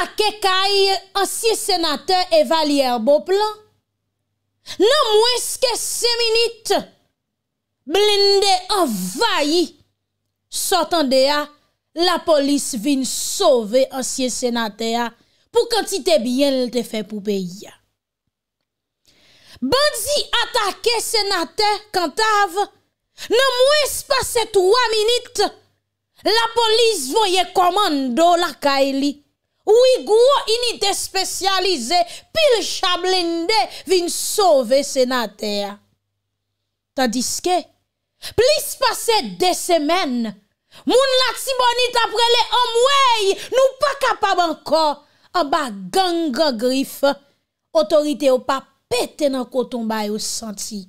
Atake kaye ansye senate evalier bop lan. Nan mwes ke se minute, blinde anvayi, sotande a, non la polis vin sove ansye senate a, pou kantite byen lte fe pou pey ya. Bandzi atake senate kantav, nan mwes pa se to a minute, la polis voye komando la kaye li, Ou i gwo inite spesyalize pil chablende vin sove senater. Tadiske, plis pase de semen, moun lak si boni tapre le omwey nou pa kapab anko a ba ganga grif, otorite ou pa pete nan kotombay ou santi.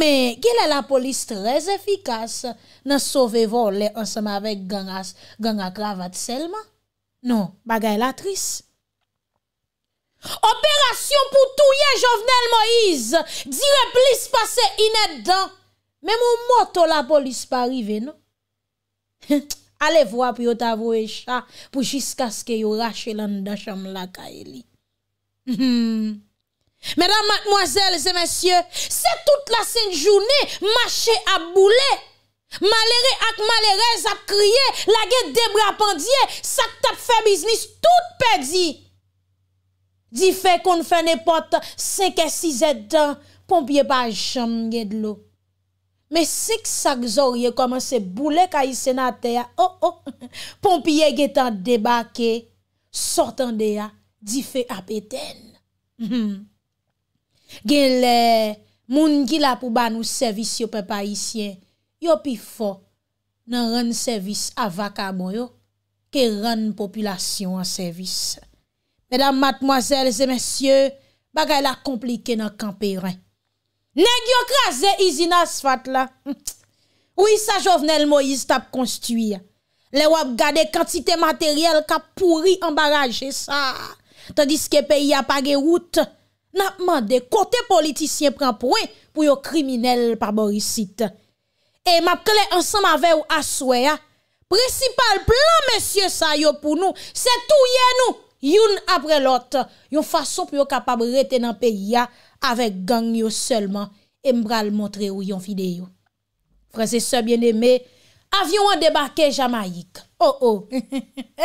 Me, gelè la polis trez efikas nan sove volè ansama vek ganga kravat selman? Non, bagay la tris. Operasyon pou touye jovenel Moise, dire plis pase ined dan, men mou moto la polis pa rive, non? Ale vwa pou yo tavowe cha pou jiska ske yo rache landa chanm la kaeli. Mèdam matmoazèl, se mèsyè, se tout la sèn jounè mâche a boule, Malere ak malere zap kriye, la gen debra pandye, sak tap fe biznis tout pedi. Di fe kon fene pot, seke si zet tan, pompye pa jom gen lo. Me sik sak zorye koman se boule ka yi senate ya, oh, oh, pompye gen tan debake, sortan de ya, di fe ap eten. Mhm. Gen le, moun ki la pou ban ou servis yo pe pa yi sien, Yo pifo nan ren servis avaka mwyo bon ke ren popilasyon an servis. Medan matmwazel zemensye bagay la komplike nan kamperen. Neg yo kraze izina sfat la. Ou yisa jovenel mo yis tap konstuye. Le wap gade kantite materyel kap pouri ambaraje sa. Tandis ke peyi apage wout, nan apmande kote politisyen pranpwen pou yo kriminel parborisite. E map kele ansan ma ve ou aswe ya. Precipal plan mesye sa yo pou nou. Se touye nou. Youn apre lot. Yon fason pou yo kapab retenan pe ya. Avek gang yo selman. E mbral montre ou yon videyo. Prese se bieneme. Avion an debake jamaik. Oh oh.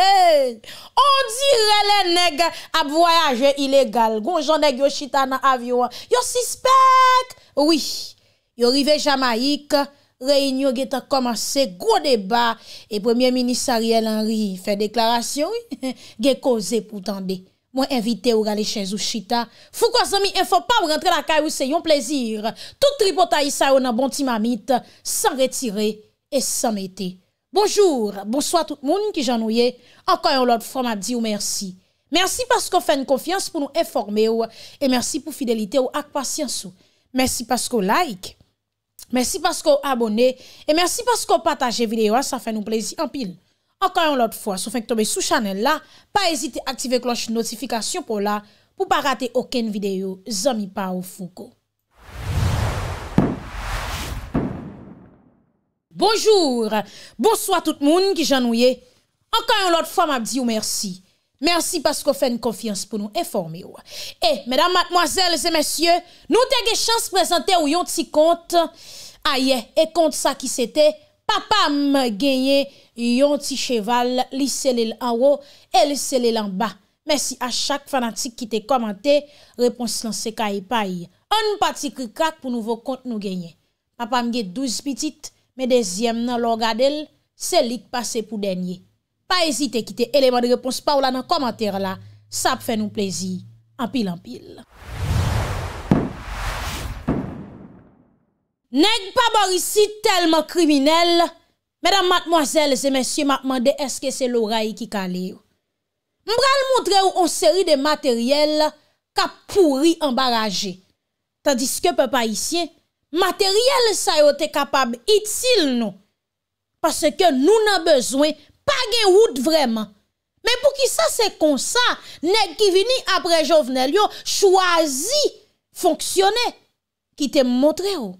On dire le neg ap voyaje ilegal. Gonjon neg yo chita nan avion. Yo sispek. Oui. Yo rive jamaik. Reynyo ge ta komanse, gwo deba, e premier minisariel Henry fe deklarasyon, ge koze pou tande. Mwen evite ou gale chenjou chita, fou kwa zami enfo pa ou rentre la kay ou se yon plezir. Tout tripota isa ou nan bonti mamit, san retire et san mete. Bonjour, bonsoit tout moun ki janouye, ankayon lot fwam a di ou mersi. Mersi pasko fwen konfians pou nou eforme ou, e mersi pou fidelite ou ak pasyans ou. Mersi pasko like. Mersi paskou abone, e mersi paskou pataje videyo, sa fè nou plezi anpil. Ankan yon lot fwa, sou fèk tobe sou chanel la, pa ezite aktive kloche notifikasyon pou la, pou pa rate oken videyo, zami pa ou foun ko. Bonjour, bonsoit tout moun ki janouye, ankan yon lot fwa ma bdi ou mersi. Mersi pasko fè n konfians pou nou e formi ou. E, eh, mèdam matmoazèl, zè mèsyè, nou te ge chans prezante ou ah, yon ti kont. Aye, e kont sa ki sete, papam genye yon ti cheval, li selèl anwo, e li selèl anba. Mersi a chak fanatik ki te komante, repons lan se ka e paye. An pati krikak pou nouvo kont nou genye. Papam ge 12 pitit, me dezyem nan logadel, selik pase pou denye. pa ezite ki te eleman de repons pa ou la nan komantere la, sa ap fè nou plezi, anpil anpil. Neg pa bor isi telman kriminel, mèdam matmoazèl zè mèsyè, matman de eske se lora yi ki kalè ou. Mbral montre ou an seri de materyèl, ka pouri anbarajè. Tandis ke pe pa isi, anpil, materyèl sa yo te kapab itil nou, pasè ke nou nan bezwen pou Pa gen wout vreman. Men pou ki sa se konsa, nek ki vini apre jovnel yo, chwazi, fonksyone, ki te montre yo.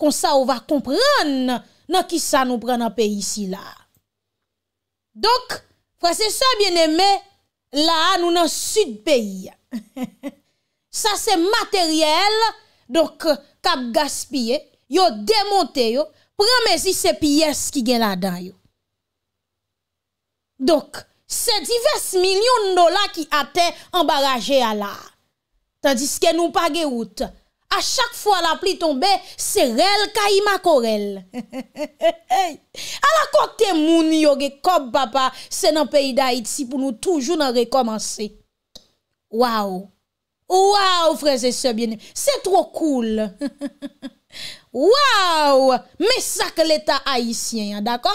Konsa ou va kompran nan ki sa nou pran apè yisi la. Dok, prase sa bien eme, la an nou nan sud peyi. Sa se materyel, dok kap gaspye, yo demonte yo, pramezi se piyes ki gen la dan yo. Dok, se divers milyon dola ki ate en baraje ala. Tandiske nou pa geout. A chak fwa la pli tombe, se rel ka ima korel. A la kote moun yoge kop papa, se nan peyi da iti pou nou toujou nan rekomansi. Waw, waw freze se biene. Se trokoul. Waw, me sak leta haisyen ya, dako?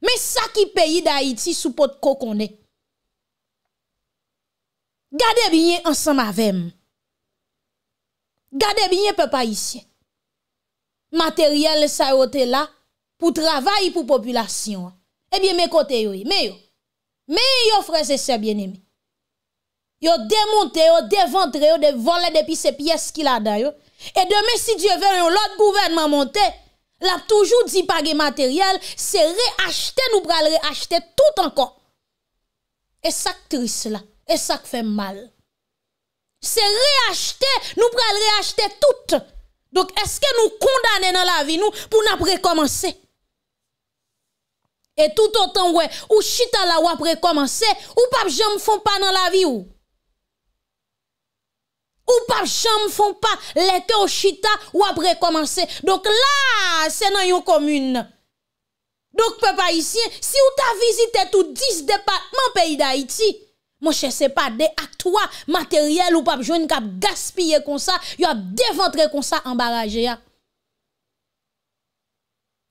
Men sa ki peyi d'Haïti sou pot kokone Gade binye ansan mavem Gade binye pe pa isye Materyèl sa yo te la Pou travay pou populasyon Ebyen men kote yo yi Men yo Men yo freze se bien eme Yo demonte yo, devantre yo De vole depi se piyes ki la dayo E deme si diye ven yon lot gouvernement monte La toujours dit pas de matériel, c'est réacheter, nous pral réacheter tout encore. Et ça triste là, et ça fait mal. C'est réacheter, nous pral réacheter tout. Donc est-ce que nous condamnons dans la vie nous pour nous recommencer? Et tout autant ouais, ou chita la ou après commencer, ou pas me font pas dans la vie ou. Ou pa jom fon pa lete ou chita ou apre komanse. Dok la, se nan yon komune. Dok pe pa isye, si ou ta vizite tout dis depatman peyi da iti, monshe se pa de aktoa materyel ou pa joun ka ap gaspye kon sa, yon ap devantre kon sa ambaraje ya.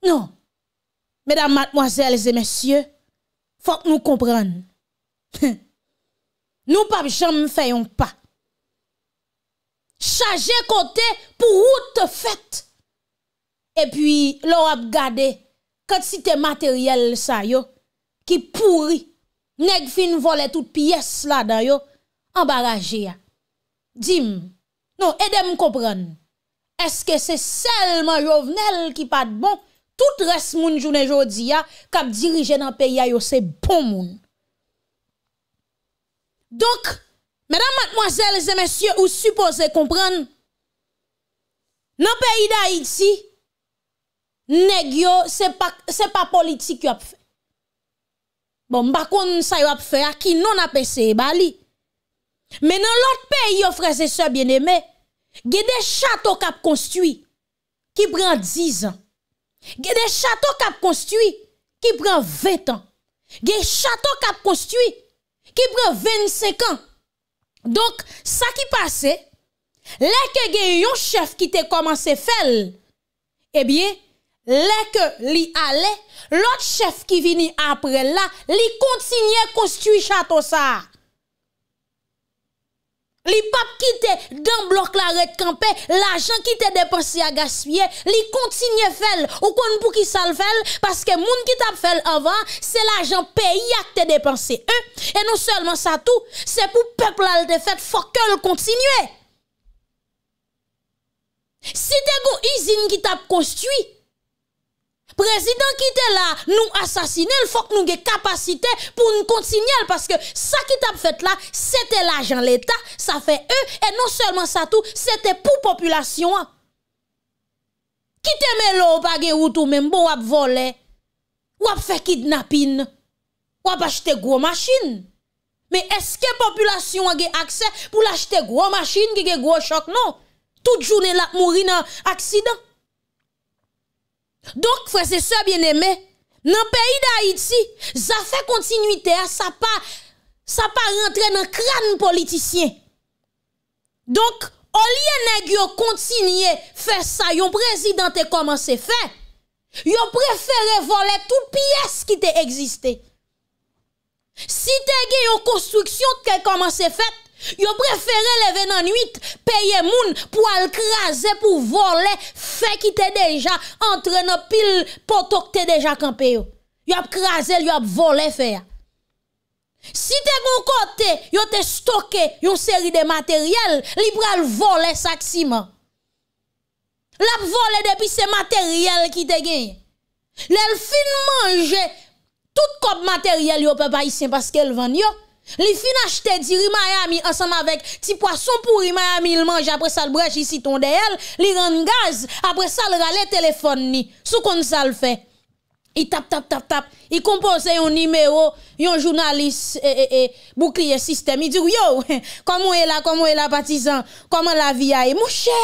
Non. Medan matmoazèl zè mèsyè, fok nou kompran. Nou pa jom fèyon pa. chaje kote pou ou te fet. E pi, lor ap gade, kat si te materyel sa yo, ki pouri, neg fin vole tout piyes la da yo, ambaraje ya. Dime, nou, edem kopren, eske se selman jovenel ki pat bon, tout res moun jounen jodi ya, kap dirije nan peya yo se bon moun. Donk, Mèdam matmwazèl, zè mèsyè, ou supose komprèn, nan peyi da iti, negyo, se pa politik yo ap fè. Bon, bakoun sa yo ap fè a ki non ap ese e bali. Men nan lot peyi yo freze se bienemè, ge de chato kap konstuy, ki prè 10 an. Ge de chato kap konstuy, ki prè 20 an. Ge de chato kap konstuy, ki prè 25 an. Donk, sa ki pase, leke gen yon chef ki te komanse fel, ebyen, leke li ale, lot chef ki vini apre la, li kontinye konstwi chato sa. Li pap ki te den blok la red kampe, la jan ki te depanse a gaspye, li kontinye fel, ou kon pou ki sal fel, paske moun ki tap fel avan, se la jan pe ya te depanse e, e nou selman sa tou, se pou peplal te fet fok el kontinye. Si te go izin ki tap konstwi, Prezident ki te la nou asasine l fok nou ge kapasite pou nou kont sinye l Paske sa ki te ap fete la, se te la jan l eta, sa fe e, e non selman sa tou, se te pou populasyon Ki te me lo pa ge woutou menm bo wap vole, wap fe kidnapin, wap achete gwo machin Me eske populasyon ge akse pou l achete gwo machin, ge ge gwo chok non Tout jounen la mouri nan aksidant Donk fwese se bien eme, nan peyi da Haiti, zafè kontinuitè, sa pa rentre nan kran politisyen. Donk, olye neg yo kontinye fè sa, yon prezidentè koman se fè, yo preferè volè tout piyes ki te egziste. Si te gen yon konstruksyon tè koman se fèp, Yo prefere le ve nan 8 peye moun pou al kraze pou vole fe ki te deja antre nan pil potok te deja kampe yo. Yo ap kraze, yo ap vole fe ya. Si te bon kote, yo te stoke yon seri de materyel, li pral vole sak si man. L ap vole depi se materyel ki te genye. L el fin manje tout kop materyel yo pe pa yisin paske el vanyo. Li finachte di Rimayami ansam avek ti pwason pou Rimayami il manje apre sal brech isi ton de el, li ren gaz, apre sal rale telefon ni. Sou kon sa l fe? I tap tap tap tap, i kompose yon nimeyo, yon jounalis e e eh, e, eh, eh, boukli e sistem. I di yo, koman e la, koman e la patizan, koman la vi a e. Mwen chè,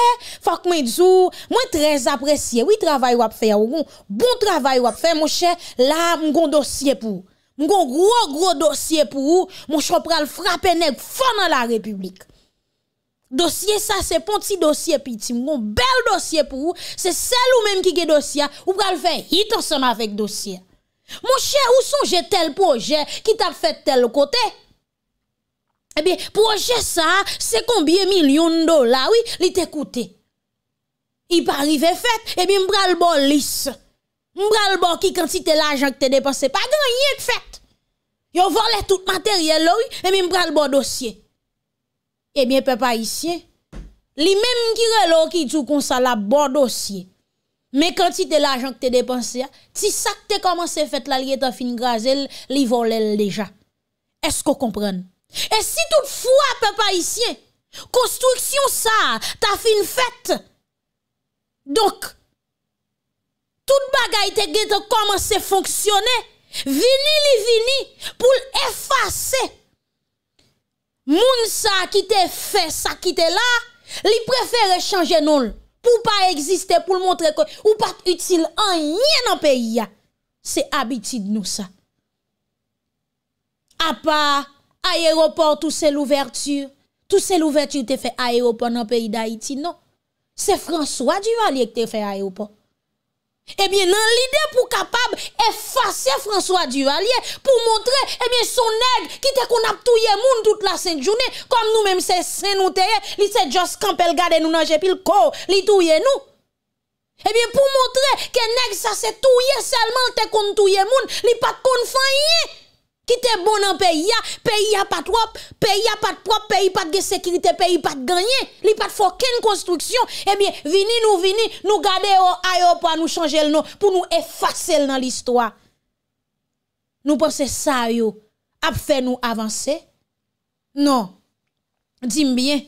fok mwen djou, mwen trez apresye, wè yon travay wap fe, wè yon bon, bon travay wap fe, mwen chè, la mgon dosye pou. Mwen kon gro-gro dosye pou ou, mwen chan pral frape nek fon nan la republik. Dosye sa, se pon ti dosye piti, mwen kon bel dosye pou ou, se sel ou menm ki ge dosye, ou pral fe hit ansen avèk dosye. Mwen che, ou son je tel proje ki tal fet tel kote? Ebi, eh proje sa, se konbye milyon dola, oui, li te kote? I parive fet, ebi eh mpral bol lisè. Mbran l bo ki kanti te la ajan ki te depanse. Pa gen yon yon fèt. Yon vole tout materyel lò. E mi mbran l bo dosye. E mi e pe pa isye. Li men mkire lò ki tou konsa la bo dosye. Me kanti te la ajan ki te depanse. Ti sa te komanse fèt la liye ta fin graze. Li vole l deja. Esko kompran? E si tout fwa pe pa isye. Konstruksyon sa. Ta fin fèt. Donk. Tout bagay te gè te koman se fonksyonè. Vini li vini pou l'effase. Moun sa ki te fè sa ki te la, li prefère chanje nou l pou pa eksiste pou l montre kon. Ou pa utile an yè nan peyi ya. Se abiti nou sa. A pa aéroport ou se l'ouverture. Ou se l'ouverture te fè aéroport nan peyi da iti nou. Se François Duvalier te fè aéroport. Ebyen eh nan lide pou kapab efase François Duvalier pou montre ebyen eh son neg ki te kon ap touye moun tout la Saint-Jounet Kom nou menm se Saint-Ontay, li se Jos Campel gade nou nage pil ko, li touye nou Ebyen eh pou montre ke neg sa se touye selman te kon touye moun, li pat kon fanyi Ki te bonan peyi ya, peyi ya pat wop, peyi ya pat wop, peyi pat ge sekirite, peyi pat ganyen. Li pat foken konstruksyon. Ebyen, vini nou vini, nou gade yo a yo pa nou chanjel nou, pou nou efase l nan listwa. Nou panse sa yo ap fe nou avanse? Non. Dime bien.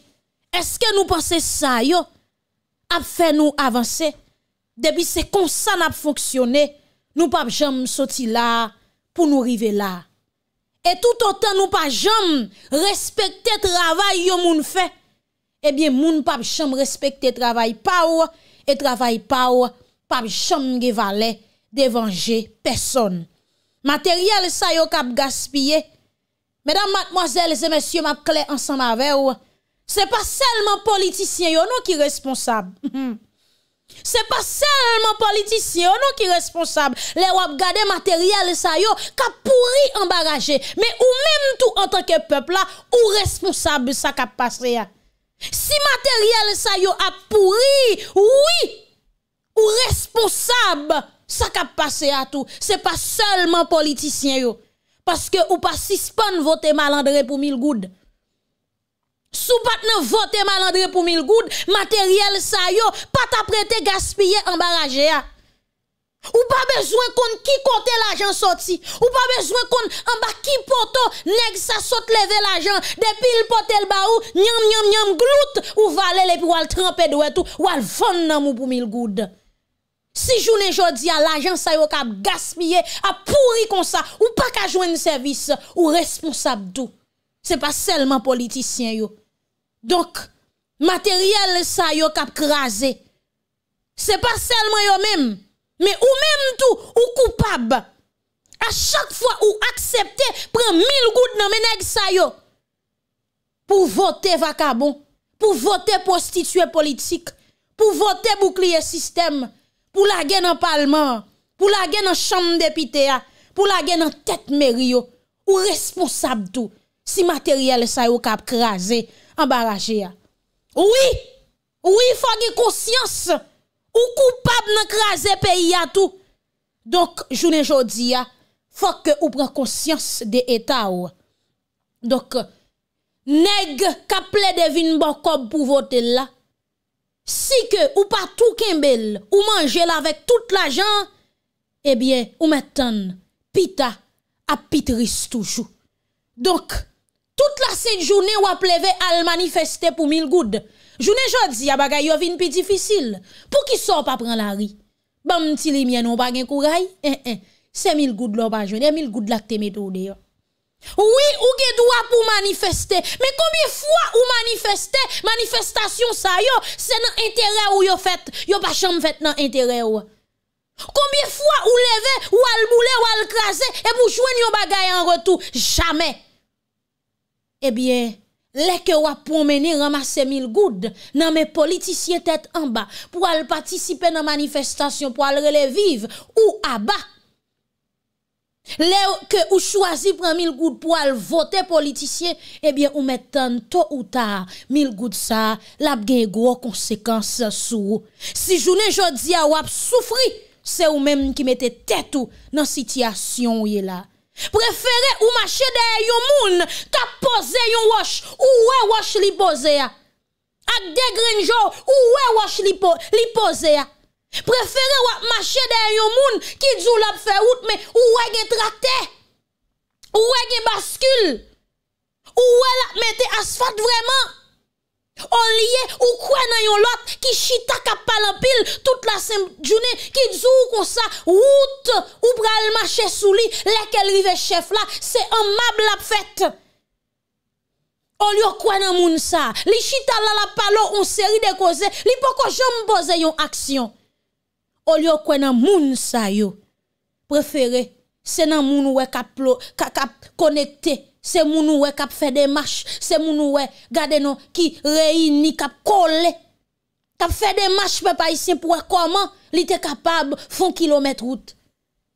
Eske nou panse sa yo ap fe nou avanse? Depi se konsan ap foksyone, nou pa jom soti la pou nou rive la. E tout an tan nou pa jom respecte travay yo moun fe, ebyen eh moun pap chom respecte travay pa ou, e travay pa ou, pap chom nge vale devanje person. Materyel sa yo kap gaspye, mèdam matmoazèl zè mèsyo map kle ansan ma vè ou, se pa selman politisyen yo nou ki responsab. Se pa selman politisyen yo nan ki responsab, le wap gade materyel sa yo ka pouri ambaraje. Me ou menm tou an tanke pepl la, ou responsab sa ka passe ya. Si materyel sa yo a pouri, oui, ou responsab sa ka passe ya tou. Se pa selman politisyen yo, paske ou pa sispon vote malandre pou mil goud. Sou pat nan vote malandre pou mil goud, materyel sa yo, pat aprete gaspye an baraje ya. Ou pa bezwen kon ki kote l'ajan soti, ou pa bezwen kon an baki pote, neg sa sote leve l'ajan, depil pote l'barou, nyam, nyam, nyam, glout, ou vale le pi wal trompe do etou, wal von nan mou pou mil goud. Si jounen jodi a l'ajan sa yo ka gaspye, a pouri kon sa, ou pa ka jounen servis, ou responsab do. c'est pas seulement politicien yo. Donc matériel ça yo cap craser. C'est pas seulement yo même, mais ou même tout ou coupable. À chaque fois ou accepter prend 1000 gouttes dans menèg ça yo pour voter vacabon, pour voter prostitué politique, pour voter bouclier système, pour la guerre dans parlement, pour la guerre dans chambre député, ah. pour la guerre dans tête mairie ou responsable tout. Si materyèl sa yo kap krasè, ambarajè ya. Ouwi, ouwi fòk e konsyans, ou koupab nan krasè peyi ya tout. Donk, jounen jò di ya, fòk ou pre konsyans de etaw. Donk, neg kap plè devin bokob pou votè la. Si ke ou patou kembèl, ou manjè la vek tout la jan, ebyè, ou metan, pita apitris toujou. Donk, Tout la set jounè wap leve al manifestè pou mil goud. Jounè jòdzi, a bagay non, eh, eh. yo vin pi difisil. Pou ki sor pa pran la ri? Bam ti li mien ou bagen kou ray? En en, se mil goud lò pa jounè, mil goud lak te meto de yo. Ouwi ou ge dwa pou manifestè. Men komye fwa ou manifestè, manifestasyon sa yo, se nan entere ou yo fèt. Yo pa chanm fèt nan entere ou. Kombye fwa ou leve, ou al moule, ou al krasè, e pou jwen yo bagay an retou, jamè. Ebyen, eh lè ke wap pou meni ramase mil goud nan me politisye tèt anba pou al patisipe nan manifestasyon pou al rele vive ou aba. Lè ke ou chwazi pran mil goud pou al vote politisye, ebyen eh ou metan to ou ta mil goud sa, lap gen gwo konsekans sou. Si jounen jodi a wap soufri, se ou menm ki mette tèt ou nan sityasyon ou ye la. Préférez ou marcher derrière un moun, qui a yon un wash. Ou ouais wash li posé. Ak des ou ouais wash li, posé. Préférez ou marcher derrière un monde qui dit l'a fè route mais ou ouais gen tracteur. Ou ouais gen bascule. Ou ouais la mette asphalte vraiment. On liye ou kwen nan yon lot ki chita ka pala pil tout la sem jounen ki dzou kon sa, wout ou pral mache sou li, lekel rive chef la, se an mab la pfet. On liyo kwen nan moun sa, li chita la la palo ou seri de koze, li poko jom boze yon aksyon. On liyo kwen nan moun sa yo, preferi, se nan moun we ka konekte. Se moun wè kap fè demache, se moun wè gade nou ki reini kap kole. Kap fè demache pe pa isen pou wè koman li te kapab fon kilomet route.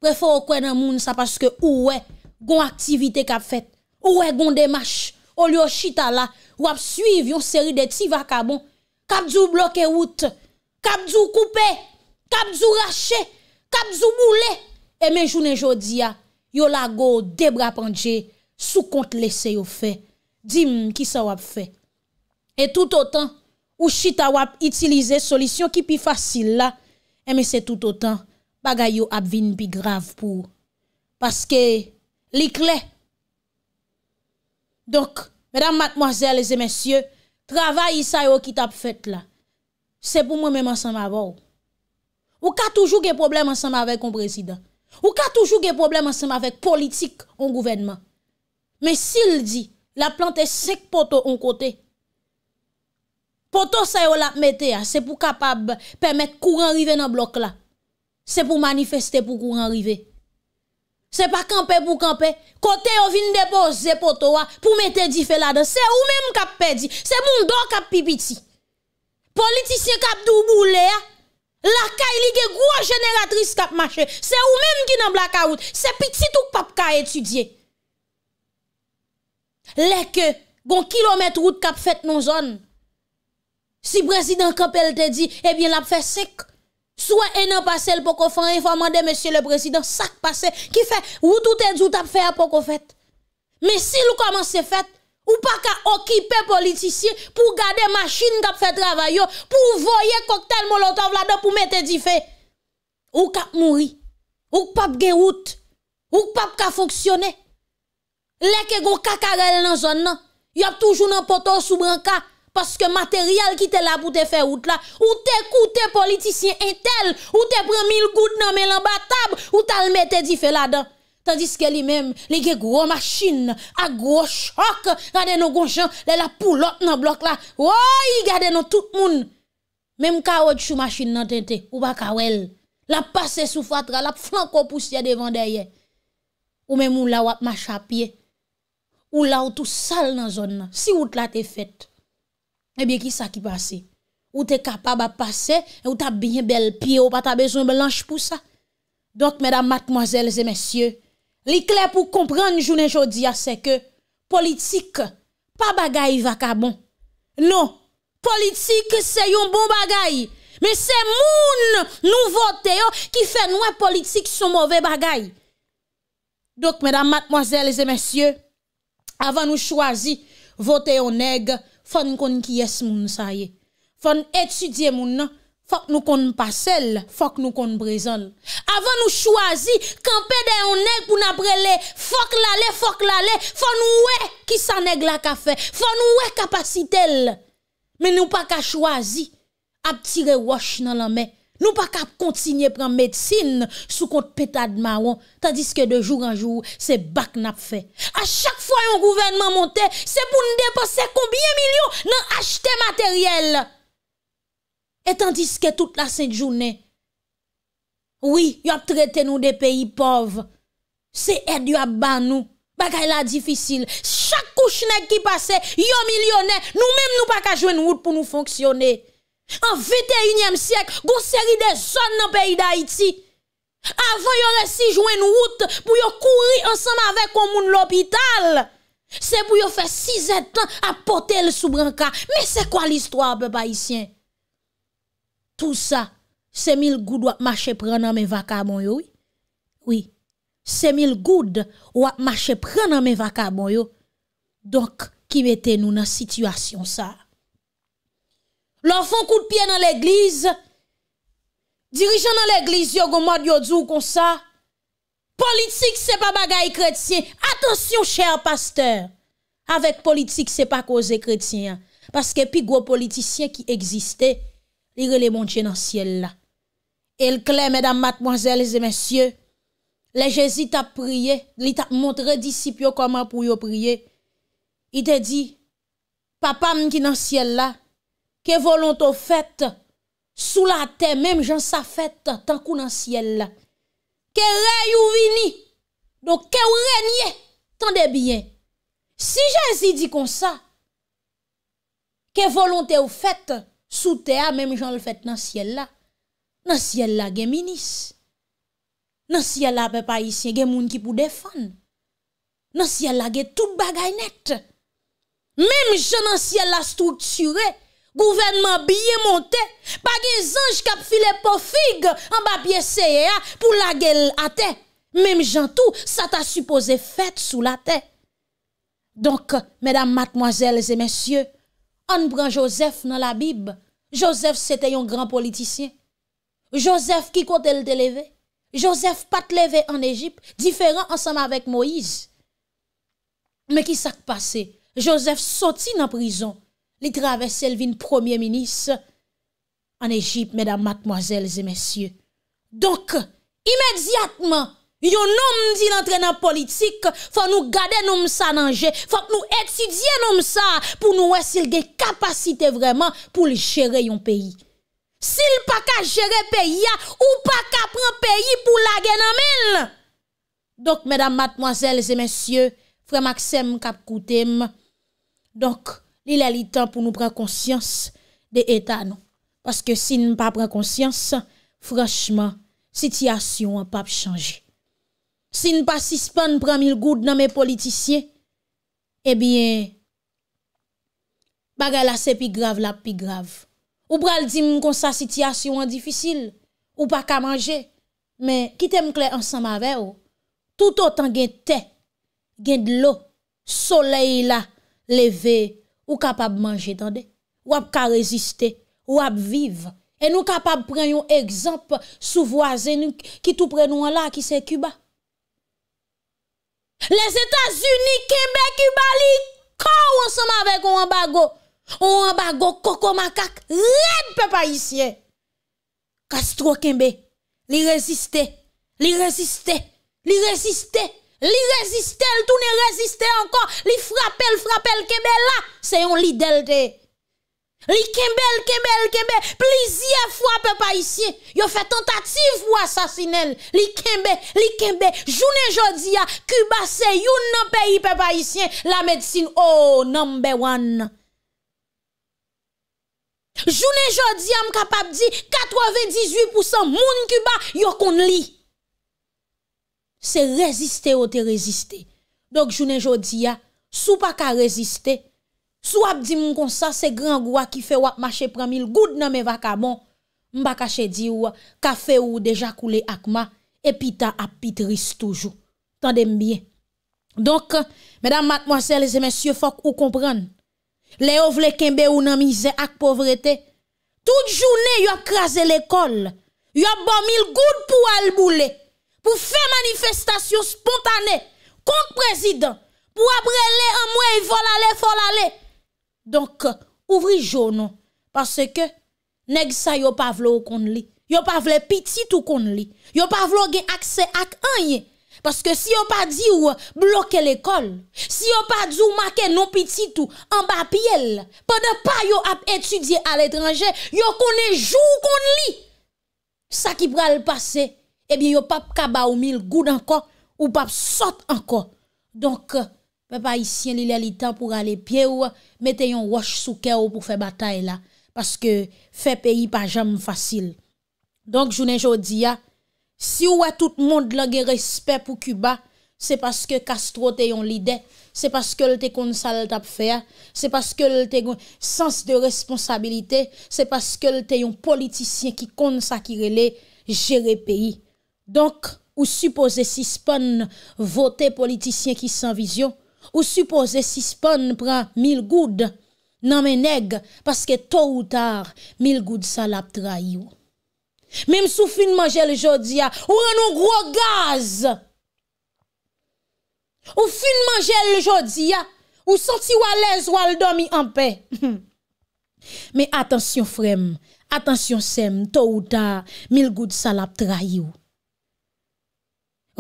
Pre fè okwen nan moun sa paske ou wè gon aktivite kap fèt. Ou wè gon demache. O liyo chita la, wap suiv yon seri de tiva kabon. Kap zou bloke route, kap zou koupe, kap zou rache, kap zou moule. E men jounen jodi ya, yo la go debra pandje. sou kont lese yo fe, di m ki sa wap fe. E tout o tan, ou chita wap itilize solisyon ki pi fasil la, e eh, me se tout o tan, bagay yo ap vin pi grav pou, paske lik le. Donk, mèdam matmoazèl e zè mèsyè, travay sa yo ki tap fet la, se pou mèmen sa m avò. Ou ka toujou gen problem an sa m avèk an prezident? Ou ka toujou gen problem an sa m avèk politik an gouvenman? Men sil di, la plante sek poto on kote. Poto sa yo la mette ya, se pou kapab pe mette kouran rive nan blok la. Se pou manifestè pou kouran rive. Se pa kampe pou kampe, kote yo vin depose poto wa, pou mette di fe la dan. Se ou menm kap pedi, se moun do kap pipiti. Politisye kap dou boule ya, la ka ilige gwa jeneratris kap mache. Se ou menm ki nan blaka out. Se pitit ou pap ka etudye. Lè kè, gon kilomet route kap fèt nan zon Si prezident kap el te di, ebyen eh l ap fèt sek Swa enan pase l poko fè, informande mè sè le prezident sak pase Ki fè, wout ou tenz ou tap fè ap poko fèt Mè si l ou koman se fèt, ou pa ka okipe politisye Pou gade machin kap fèt travay yo Pou voye koktèl molotov la do pou mè te di fè Ou kap mouri, ou pap gen wout Ou pap ka fòksyonè Lè ke gò kaka gèl nan zon nan, yop toujoun nan potò sou branka, paske materyal ki te la pou te fe wout la, ou te koute politisyen entel, ou te pren mil gout nan mè lan ba tab, ou talmè te di fe la dan. Tandis ke li mèm, li gè gò machin, a gò chok, rade nou gò chan, lè la pou lot nan blok la, wò yi gade nou tout moun. Mèm kawè chou machin nan tentè, ou baka wèl, la passe sou fatra, la flan kò poussè devan deyè, ou mèm mou la wap ma chapye, Ou la ou tou sal nan zon nan. Si ou t'la te fet. E eh bie ki sa ki pase. Ou te kapab a pase. Ou ta binye bel pi ou pa ta bezon bel lanj pou sa. Dok mèdam matmozèles e mèsyè. Li kler pou kompran jounen jodia se ke. Politik. Pa bagay va ka bon. Non. Politik se yon bon bagay. Men se moun nou vote yo. Ki fe nouè politik son mowè bagay. Dok mèdam matmozèles e mèsyè. Avan nou chwazi vote yon neg fon kon kyes moun saye, fon etudye moun nan, fon nou kon pasel, fon nou kon brezon. Avan nou chwazi kampe de yon neg pou nabrele, fon lale, fon lale, fon wè ki san neg la kafe, fon wè kapasitel. Men nou pa ka chwazi ap tire wosh nan la men. Nou pa kap kontinye pran medsin sou kont petad mawan. Tandiske de joug an joug se bak nap fe. A chak fwa yon gouvenman monte se pou nou depose kombye milyon nan achete materyel. Etandiske tout la sèdjoune. Oui, yop treten nou de peyi pov. Se ed yop ban nou. Bakay la difisil. Chak kouchne ki pase, yon milyonè. Nou mèm nou pa ka jwen wout pou nou fonksyonè. An 21èm syek, goun seri de son nan peyi d'Haïti. Avè yon resi jouen nou wout pou yo kouri ansanm avèk kon moun l'opital. Se pou yo fè 6 etan apote l soubran ka. Me se kwa l'histoire be baïsyen? Tout sa, se mil goud wak mache pre nan men vaka moun yo. Oui, se mil goud wak mache pre nan men vaka moun yo. Donk, ki bete nou nan situasyon sa? L'enfant coup de pied dans l'église. Dirigeant dans l'église, yo mode dou comme ça. Politique c'est pas bagaille chrétien. Attention cher pasteur. Avec politique c'est pas cause chrétien parce que les gros politicien qui existait, il les montraient dans le ciel là. Et le clair mesdames mademoiselles et messieurs, les Jésus t'a prié, il t'a montré disciples comment pour prier. Il t'a dit papa qui dans le ciel là ke volonte ou fèt, sou la tè, mèm jan sa fèt, tan kou nan siel la, ke rey ou vini, do ke ou renyè, tan de byen, si jè si di kon sa, ke volonte ou fèt, sou tè, mèm jan l fèt nan siel la, nan siel la gen minis, nan siel la pe pa isyen, gen moun ki pou defan, nan siel la gen tout bagay net, mèm jan nan siel la stouture, mèm jan sa fèt, kouvenman biye monte, pa gen zanj kap file po fig, an ba biye seye a, pou e la gel ate, mem jantou, sa ta supose fete sou late. Donk, medam matmoazel zemensye, an bran Josef nan la bib, Josef sete yon gran politisyen, Josef ki kote l deleve, Josef pat leve an Egypt, diferan ansanm avek Moiz, me ki sak pase, Josef soti nan prizon, li travesel vin premier minis, an Egypt, medan matmoazel zemensye. Donk, imedziatman, yon nom di l'entrenan politik, fòk nou gade noum sa nanje, fòk nou etudye noum sa, pou nou esil ge kapasite vreman, pou li jere yon peyi. Sil pa ka jere peyi ya, ou pa ka pren peyi pou lage nanmen. Donk, medan matmoazel zemensye, frè maksem kap koutem, donk, il a li tan pou nou pran konsyans de etan nou. Paske si n pa pran konsyans, franschman, sityasyon an pap chanji. Si n pa sispan pran mil goud nan me politisyen, ebyen, eh baga la se pi grav, la pi grav. Ou pral di m kon sa sityasyon an difisyl, ou pa ka manje, men, kite m kle ansan ma ve ou, tout otan gen te, gen de lo, solei la leve, ou capable de manger, attendez. Ou pas résister, ou vivre. Et nous capables de prendre un exemple sous voisin qui tout prenons là, qui c'est Cuba. Les États-Unis, Québec, Cuba, quand ensemble avec un embargo, un embargo coco macaque, red peuple haïtien. Castro Kembe, ils résiste. ils résistaient, ils résistaient. Li rezistel, tou ne rezistel ankon. Li frapel, frapel kebel la, se yon li delte. Li kebel, kebel, kebel, plizye fwa pepa isyen. Yo fe tentative ou asasinel. Li kebel, li kebel, jounen jodia, kuba se yon nan peyi pepa isyen. La medsine, oh, number one. Jounen jodia, m kapap di, 98% moun kuba yo kon li. Se reziste ou te reziste Dok jounen jodi ya Sou pa ka reziste Sou ap di moun konsa se gran gwa Ki fe wap mache pramil goud nan me va ka bon Mba ka chedi ou Ka fe ou deja koule ak ma E pita ap pitris toujou Tandem bien Dok, medan mat mwasele se monsye Fok ou kompran Le ovle kembe ou nan mize ak povrete Tout jounen yo krasel ekol Yo bomil goud pou alboule pou fè manifestasyon spontanè, kont prezidant, pou apre lè an mwen volalè, folalè. Donk, ouvri jounon, pase ke, neg sa yo pa vle ou kon li, yo pa vle pitit ou kon li, yo pa vle gen akse ak anye, pase ke si yo pa di ou bloke l'ekol, si yo pa di ou make non pitit ou ambapiyel, pa de pa yo ap etudye al etranje, yo konè jou ou kon li. Sa ki pral pase, Ebi eh yo pap kaba ou mil goud anko, ou pap sot anko. Donk, euh, pe pa isyen li lalita pou gale pie ou, me ah, ah, te yon wosh souke ou pou fe batay la. Paske fe peyi pa jam fasil. Donk, jounen jodi ya, si ou wè tout moun lage respet pou kuba, se paske kastro te yon lide, se paske lte konsal tap fe, se paske lte yon sens de responsabilite, se paske lte yon politisyen ki konsakirele jere peyi. Donk, ou suppose si spon votè politisyen ki san vizyon, ou suppose si spon pran mil goud nan men neg, paske to ou tar, mil goud sa lap tra yon. Mem sou fin manjèl jodi ya, ou an nou gro gaz! Ou fin manjèl jodi ya, ou soti walez wale domi an pe! Men atensyon frem, atensyon sem, to ou tar, mil goud sa lap tra yon.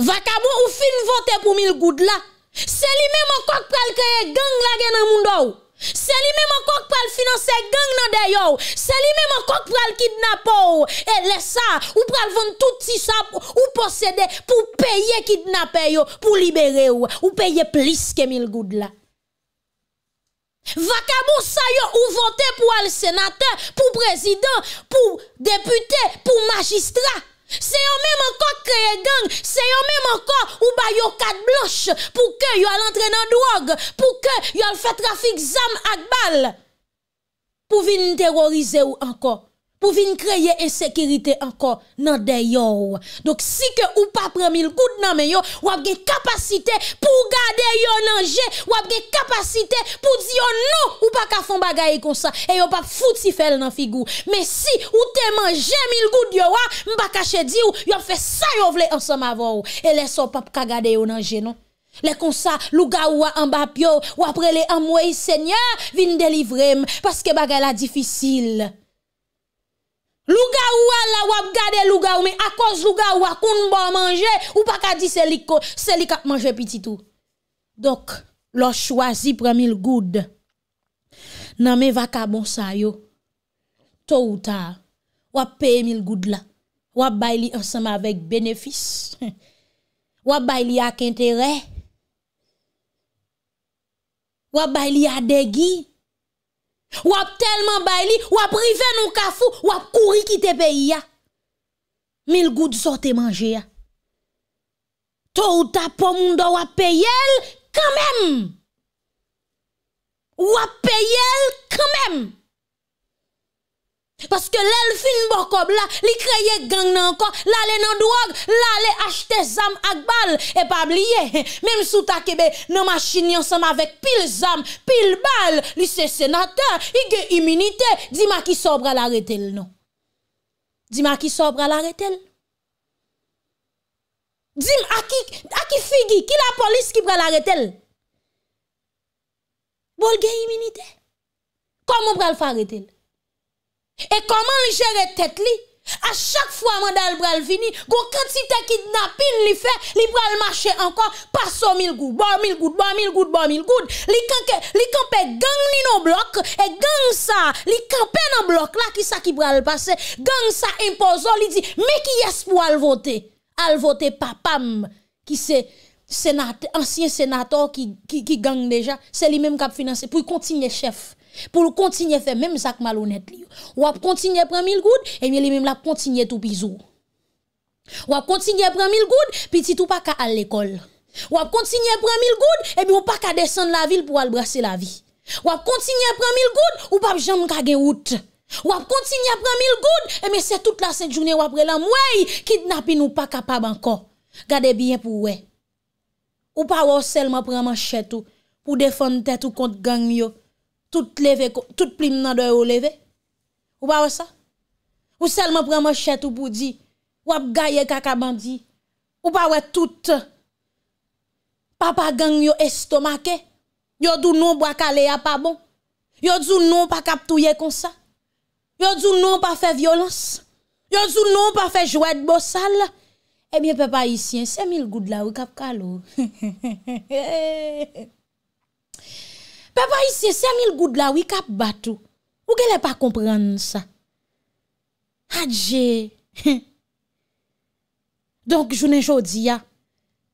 Vakabon ou fin vote pour mille goudla. là. C'est lui-même encore qui le créer gang la gen dans monde oh. C'est lui-même encore pour pral financer gang dans d'ailleurs. Oh. C'est lui-même encore qui le kidnapper oh. et laisse ça ou le vendre tout si ça ou posséder pour payer kidnapper pour libérer ou, ou payer plus que mille goudla. là. Vakabon sa yo ou voter pour le sénateur, pour président, pour député, pour magistrat. Se yo mèm anko kreye gang Se yo mèm anko ou ba yo kat bloch Pou ke yo al entre nan douog Pou ke yo al fè trafik zam ak bal Pou vin terorize ou anko pou vin kreye ensekirite anko nan dey yo. Dok si ke ou pa pre mil gout nan men yo, wap ge kapasite pou gade yo nan je, wap ge kapasite pou di yo nou, ou pa ka fon bagaye konsa, e yo pa fouti fel nan figou. Men si ou te manje mil gout yo a, mba ka chedi ou, yo fe sa yo vle ansam avou. E leso wap ka gade yo nan je, non? Le konsa, luga ou a ambap yo, wap pre le amwe yi senya, vin delivrem, paske bagay la difisil. Luga ou a la wap gade luga ou me. Akoz luga ou a koun bon manje. Ou pa ka di seliko. Seliko ap manje pititou. Dok, lo chwazi pre mil goud. Nan me vaka bon sayo. To ou ta. Wap pe mil goud la. Wap bay li ansama vek benefis. Wap bay li ak entere. Wap bay li adegi. Wap telman bayli, wap rive nou kafou, wap kouri ki te peyi ya. Mil goud so te manje ya. To ou ta pom moun do wap peyel, kamem. Wap peyel, kamem. Paske lèl fin bokob la, li kreye gang nan kon, la lè nan duwag, la lè achte zam ak bal, epab liye. Mem sou tak ebe, nan machin yon sam avek pil zam, pil bal, li se senate, i ge iminite. Dima ki sou pral aretel non? Dima ki sou pral aretel? Dima aki figi, ki la polis ki pral aretel? Bol ge iminite? Koman pral faretel? Et comment il gère sa tête À chaque fois qu'il est venu, quand il a été kidnappé, il le marché encore, pas 100 000 gouttes, 1000 gouttes, 1000 gouttes, 1000 gouttes. Il a gagné Les blocs, et il a gagné ça. Il a gagné nos blocs, là, qu'est-ce qui a gagné Il a gagné ça, imposant. Il dit, mais qui est-ce pour voter Il a voté Papam, qui est un ancien sénateur qui gagne déjà. C'est lui-même qui a financé, pour continuer chef. Poul kontinye fe menm zak malonet li yo Wap kontinye pran mil goud Eme li menm la kontinye tou pizou Wap kontinye pran mil goud Pitit ou pa ka al lekol Wap kontinye pran mil goud Eme ou pa ka desen la vil pou al brase la vi Wap kontinye pran mil goud Ou pa jem kage wout Wap kontinye pran mil goud Eme se tout la se jounen wap relem Wey, kidnapin ou pa ka pabanko Gade bien pou we Ou pa wosel ma pran manchetou Pou defon tetou kont gang miyo Tout plim nan doye ou leve. Ou pa we sa? Ou selman preman chet ou pou di? Ou ap gaye kaka bandi? Ou pa we tout? Papa gang yo estomake? Yo dou nou bakale ya pa bon? Yo dou nou pa kaptouye kon sa? Yo dou nou pa fe violans? Yo dou nou pa fe jwet bo sal? Ebyen pepa isi en se mil goud la ou kapkalo. Pe pa isi se mil goud la wik ap batou. Ou gè lè pa komprenn sa? Hadje! Donk jounen jodi ya,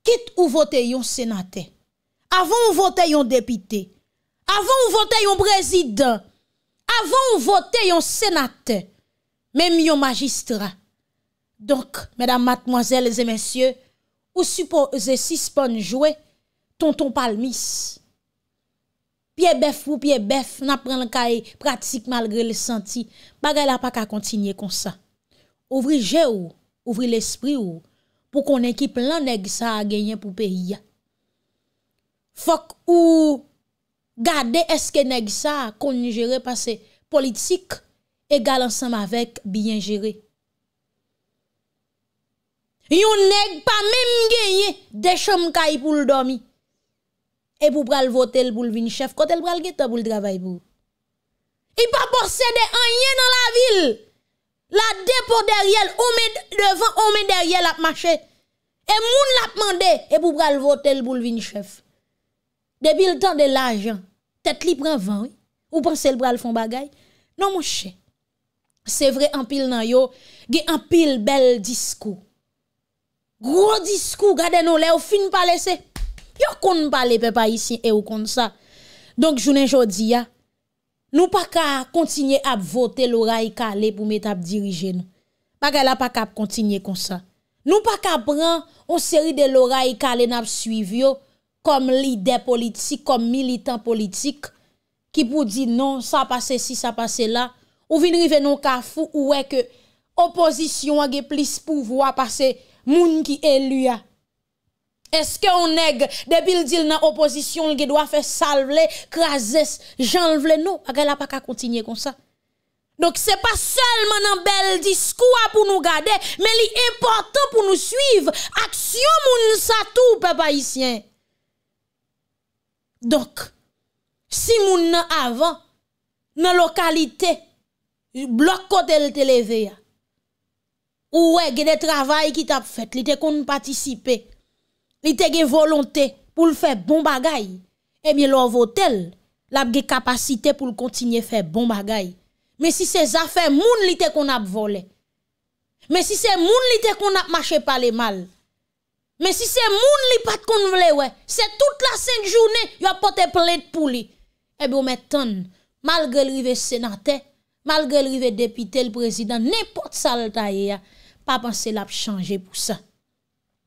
kit ou vote yon senate, avon ou vote yon depite, avon ou vote yon prezident, avon ou vote yon senate, mèm yon magistra. Donk, mèdam matmozèl, zè mèsyè, ou supose si sponjouè, tonton palmis. Pye bef pou pye bef, nan pren lakay pratik malgre le senti. Bagay la pa ka kontinye konsa. Ouvri je ou, ouvri l'espri ou, pou konen ki plan neg sa genyen pou peyi ya. Fok ou gade eske neg sa konjere pa se politik e gal ansam avek biyen jere. Yon neg pa mem genye dechom kaye pou l'domi. E pou pral vote l pou l vini chef Kote l pral geta pou l travay pou I pa borsede anye nan la vil La depo deryel Ome devan ome deryel ap mache E moun ap mande E pou pral vote l pou l vini chef Depil tan de l ajan Tet li pran van Ou panse l pral fon bagay Non monshe Se vre anpil nan yo Ge anpil bel disko Gro disko gade nou le ou fin pale se Pyo kon mpa le pe pa isi e ou kon sa. Donk jounen jodi ya, nou pa ka kontinye ap vote lora i kale pou met ap dirije nou. Paka la pa ka kontinye kon sa. Nou pa ka pran ou seri de lora i kale nap suivyo, kom lider politik, kom militan politik, ki pou di non, sa pase si, sa pase la, ou vinrive nou ka fou ou weke oposisyon agi plis pouvo apase moun ki elu ya. Est-ce que on nèg depuis le dans opposition, qui doit faire salver, craser, j'enlever non, elle a pas qu'à continuer comme ça. Donc c'est pas seulement un bel discours pour nous garder, mais important pour nous suivre action moun sa tout peuple haïtien. Donc si moun nan avant dans localité bloc côté le il ou a des travail qui t'a fait, il était participe participer li te gen volonté pou l'fè bon bagay, e eh bie lor votel, l ap gen kapasité pou l kontinye fè bon bagay. Mè si se zafè, moun li te kon ap vole. Mè si se moun li te kon ap mache pale mal. Mè si se moun li pat kon vle wè, se tout la sèng jounè, yo ap pote plèd pou li. E eh bie ou mè ton, malge l rive senate, malge l rive depite, l prezident, nè pote sa l ta ye ya, pa panse l ap chanje pou sa.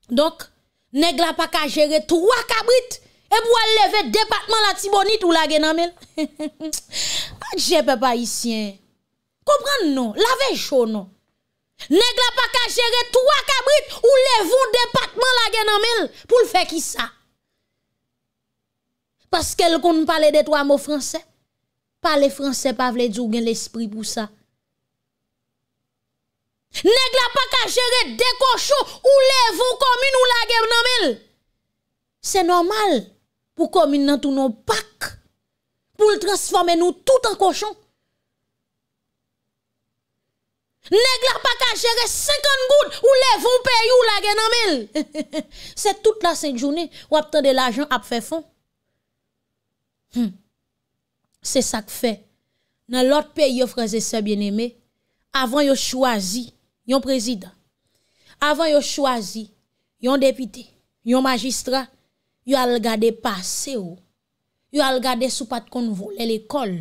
Donk, Neg la pa ka jere 3 kabrit e pou aleve depatman la tibonit ou la gen amel. A djepe pa isyen, kompran nou, la vej chou nou. Neg la pa ka jere 3 kabrit ou aleve depatman la gen amel pou l fe ki sa. Paske l kon m pale de 3 mo franse, pale franse pa vle djou gen l espri pou sa. Nèk la pa ka jere de kochon ou levon komin ou lageb nanmel. Se normal pou komin nan tou nou pak pou l transforme nou tout an kochon. Nèk la pa ka jere 50 gout ou levon pey ou lageb nanmel. Se tout la se jouni wap tande l ajan ap fe fon. Hmm. Se sak fe nan lot pey yo fraze se bieneme avan yo chwazi. Yon prezident, avan yon chwazi, yon depite, yon magistra, yon al gade pase ou, yon al gade sou pat kon vole l'ekol,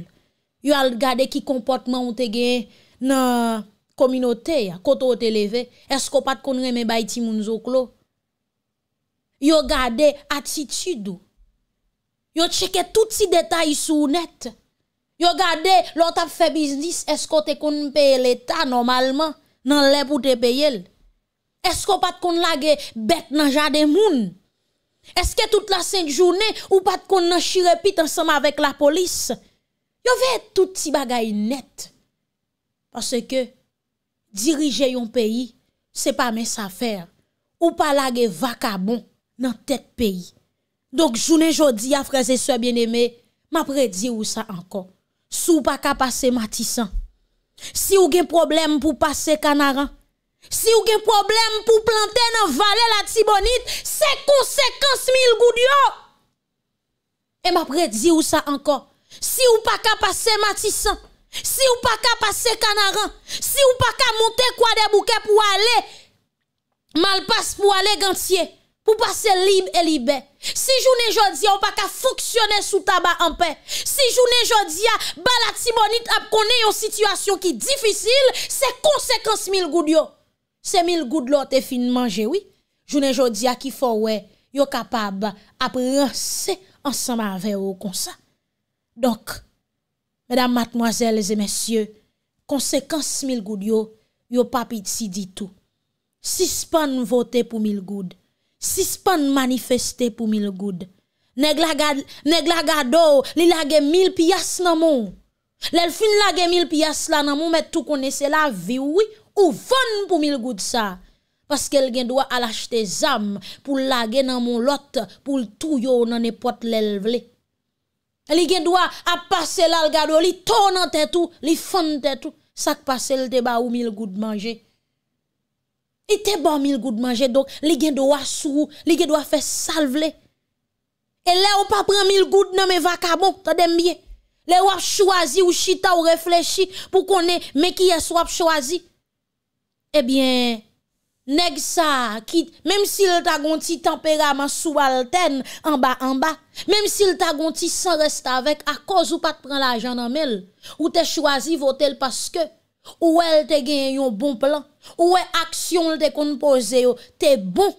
yon al gade ki komportman ou te gen nan kominote ya, koto ou te leve, esko pat kon reme bayi ti moun zoklo. Yon gade atitude ou, yon cheke tout si detay sou net, yon gade lout ap fe biznis esko te kon peye l'eta normalman, nan lèp ou te peyèl? Esko pat kon lage bet nan jade moun? Eske tout la sènte jounè, ou pat kon nan chirepit ansèm avèk la polis? Yo vè tout ti bagay net. Pase ke dirije yon peyi, se pa men sa fèr, ou pa lage vakabon nan tèt peyi. Dok jounè jodi a fraze souè bienemè, ma predi ou sa ankon. Sou pa kapase matisan, Si ou gen problem pou pase kanaran Si ou gen problem pou plante nan vale la tibonit Se konsekans mil goudyo E mapre di ou sa ankor Si ou pa ka pase matisan Si ou pa ka pase kanaran Si ou pa ka monte kwa debouke pou ale Malpas pou ale gantye Ou pa se libe e libe. Si jounen jodia ou pa ka foksyone sou taba anpe. Si jounen jodia bala timonit ap kone yo situasyon ki difisil, se konsekans mil goud yo. Se mil goud lo te fin manje, oui. Jounen jodia ki fowe yo kapab ap rase ansama aveyo konsa. Donk, medan matmoazel leze mesye, konsekans mil goud yo, yo pa pit si ditou. Si span vote pou mil goud, Sispan manifeste pou mil goud. Neg la gado li lage mil piyas nan moun. Lel fin lage mil piyas nan moun met tou konese la viwi ou fon pou mil goud sa. Paske el gen do a alachte zam pou lage nan moun lot pou l'tou yo nan epot lel vle. El gen do a apase lal gado li ton nan tetou, li fon tetou sak pase lte ba ou mil goud manje. E te bon mil goud manje, dok li gen do a sou, li gen do a fe salvele. E le ou pa pren mil goud, nan me va ka bon, ta demye. Le ou ap chwazi ou chita ou reflechi, pou konen me ki es wap chwazi. Ebyen, eh neg sa, kit, mem si le ta gonti tempera man sou alten, anba anba, mem si le ta gonti san resta vek, a koz ou pa te pren la ajan anmel, ou te chwazi votel paske, Ou el te gen yon bon plan Ou e aksyon l te konpoze yo Te bon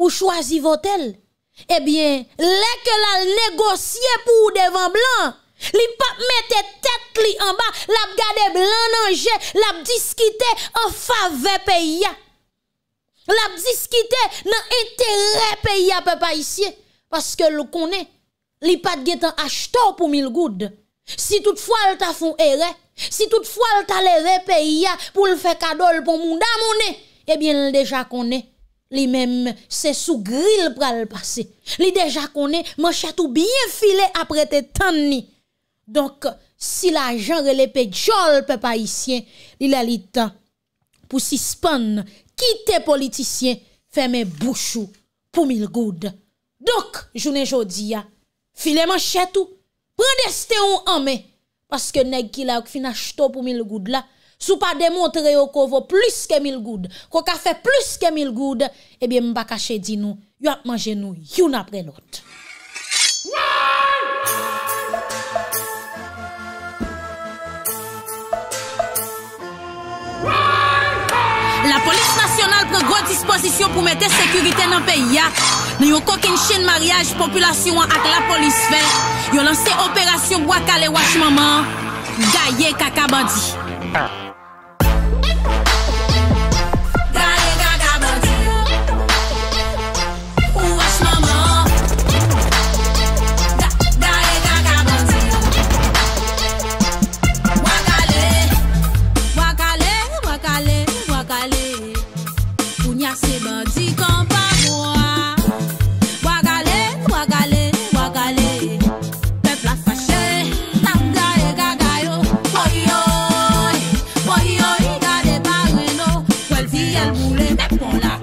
Ou chwazi votel Ebyen eh leke la negosye pou devan blan Li pa mette tet li anba Lap gade blan anje Lap diskite an fave pe ya Lap diskite nan entere pe ya pe pa isye Paske l konen Li pat get an achto pou mil goud Si toutfwa l ta fon ere Si toutfwa l ta leve pe iya pou l fe kadol bon pou moun damone, ebyen eh l deja kone, li menm se sou grill pral pase. Li deja kone, man chetou biye file apre te tan ni. Donk, si la jan relepe djol pe pa isyen, li la li tan pou si span ki te politisyen fe men bouchou pou mil goud. Donk, jounen jodi ya, file man chetou, prende ste ou ame, Paske neg ki la ouk finach to pou mil goud la, sou pa demontre yo ko vo plus ke mil goud, ko kafe plus ke mil goud, ebyen mba kache di nou, yon ap manje nou, yon apre lot. La polis nasyonal prego disposisyon pou mete sekurite nan peyak. nan yon kon kin chen maryaj populasyon ak la polisfer, yon lanse operasyon wakale wach maman, gaye kaka bandi. Ah. pola.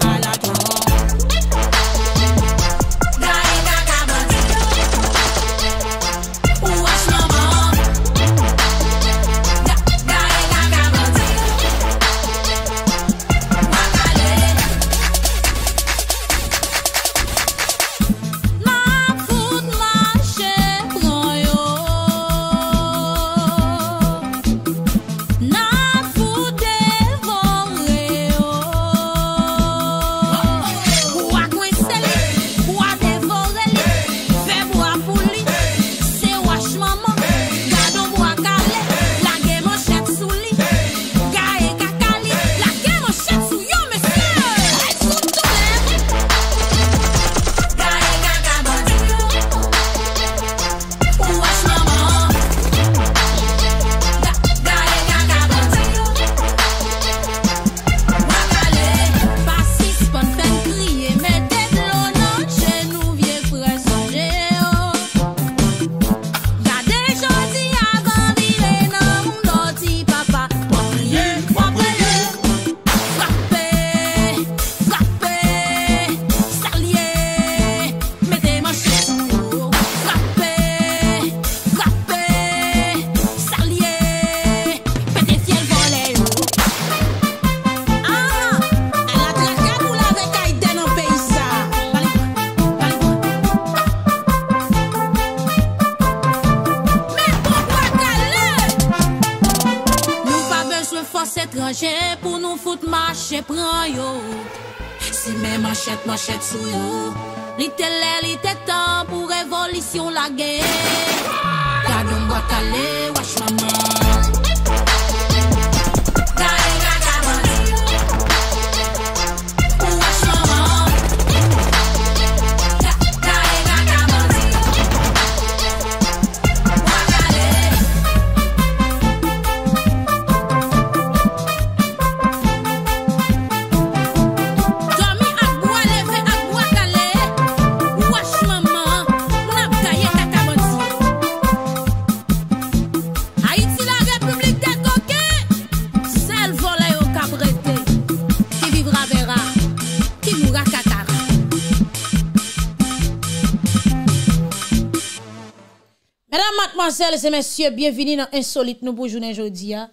Sèl sè mèsyè, bienvini nan insolit nou pou jounen jodi ya.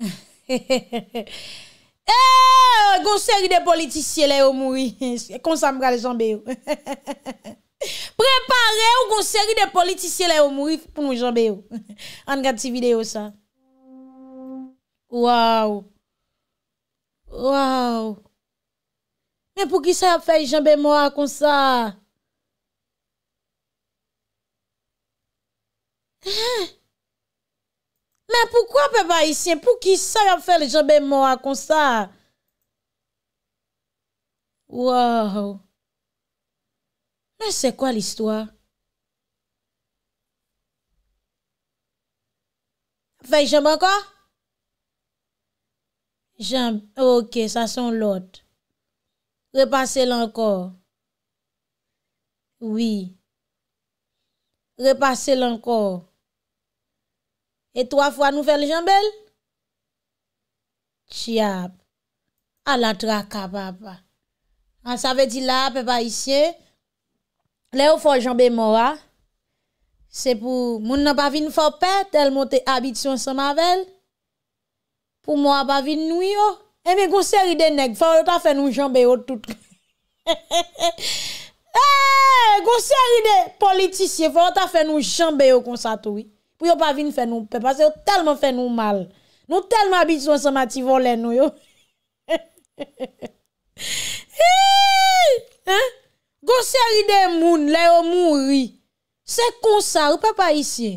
Eee, eh, gonseri de politisyè lè ou moui, konsam gale jambè ou. Prepare ou gonseri de politisyè lè ou moui pou nou jambè ou. An gati videyo sa. Waw. Waw. Mè pou ki sa fè jambè moua konsa a? Mè poukwa pè pa isyen pou ki sa yon fè lè jomè mò a kon sa? Wow! Mè se kwa l'histoire? Fè jomè ankon? Jomè, ok, sa son lot. Repasse l'ankon. Oui. Repasse l'ankon. E twa fwa nou fè lè jambèl? Tchia, ala tra kaba pa. An sa vè di la, pe pa isye, lè ou fò jambè mò a. Se pou moun nan pa vin fò pè, tel mò te abit yon soma vèl. Pou mò a pa vin nou yo. E me gò seri de neg, fò wè ta fè nou jambè yo oh, tout. Gò eh, seri de politisye, fò wè ta fè nou jambè yo oh, konsa toui. Ou yon pa vin fen nou pe. Pase yon telman fen nou mal. Nou telman biti sou an sema ti volen nou yo. Gonseri de moun, le yo moun ri. Se konsa, ou pa pa isye.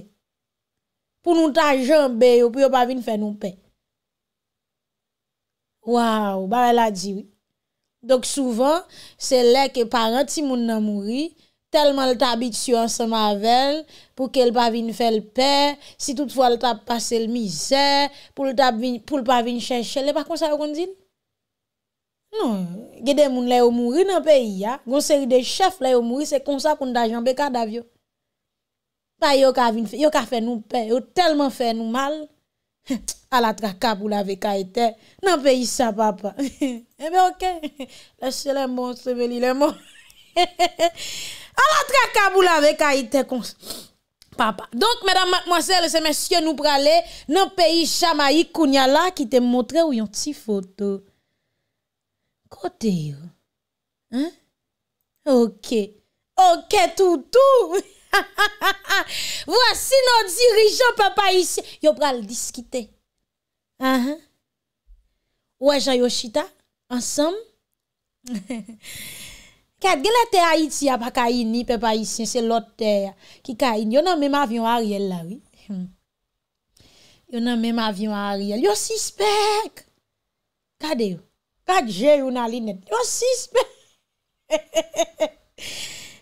Pou nou ta janbe yo, pou yon pa vin fen nou pe. Waw, ba la di. Dok souvan, se le ke paran ti moun nan moun ri. Telman lta bit syo an sa mavel pou ke l pa vin fè l pè si toutfwa lta pase l mizè pou lta vin chè chè lè pa konsa yo kon zin? Non, gè demoun lè yo mouri nan peyi ya gonseri de chèf lè yo mouri se konsa kon da jan beka davyo Pa yo ka fè nou pè yo telman fè nou mal ala tra kap ou la veka etè nan peyi sa papa Ebe ok Lè se lè monsè veli lè mò Hehehehe A la trakabou la vek a ite kons... Papa. Donk, mèdame, mòsel, se mèsyon nou pralè nan peyi chamayi kounyala ki te mwotre ou yon ti fotou. Kote yon? Hein? Ok. Ok toutou! Vwosi nou dirijon papa isi. Yo pral diskite. Ah, Haan? Ou aja Yoshita? Ansem? Kèd, gè lè te a iti a pa kaini, pe pa isen, se lòt te a ki kaini. Yon nan mèm avyon a riel la, wè. Hmm. Yon nan mèm avyon a riel. Yon sispek. Kèdè yon? Kèd jè yon alinè. Yon sispek.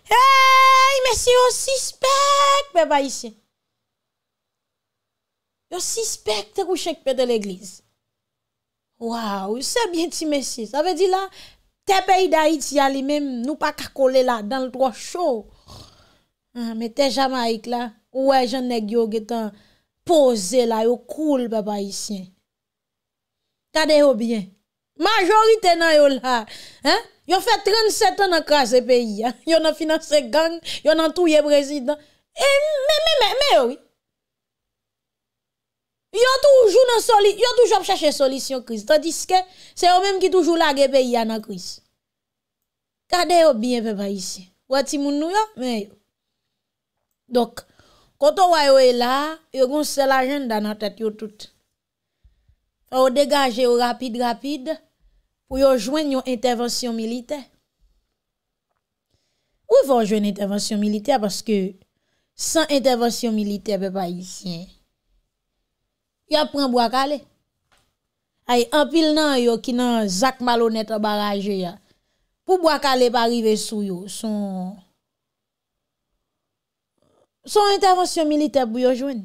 Hey, mesi, yon sispek, pe pa isen. Yon sispek te kou chèk pe de l'eglise. Waw, yon sè bie ti, mesi, sa vè di la... Tè peyi da iti yali mem, nou pa kakole la, dan l'tro chou. Ah, mè tè Jamaik la, ouè jen neg yo getan pose la, yo koul beba isyen. Tade yo byen. Majorite nan yo la. Yo fè 37 an an kase peyi. Yo nan finanse gang, yo nan touye brezidan. Eh, mè, mè, mè, mè yo iti. Yo toujou nan soli, yo toujou ap chache solisyon kriz. Tandiske, se yo menm ki toujou la gebe ya nan kriz. Kade yo bie pe ba isi? Wati moun nou yo? Mè yo. Dok, konton waj yo e la, yo goun se la jen dan nan tet yo tout. Yo degaje yo rapide rapide, ou yo jwen yon intervensyon milite. Ou yo jwen yon intervensyon milite? Baske, san intervensyon milite pe ba isi e. Ya pran Bwakale. Ay, apil nan yo ki nan Zak Malonet a baraje ya. Pou Bwakale pa rive sou yo, son... Son intervensyon milite pou yo jwen.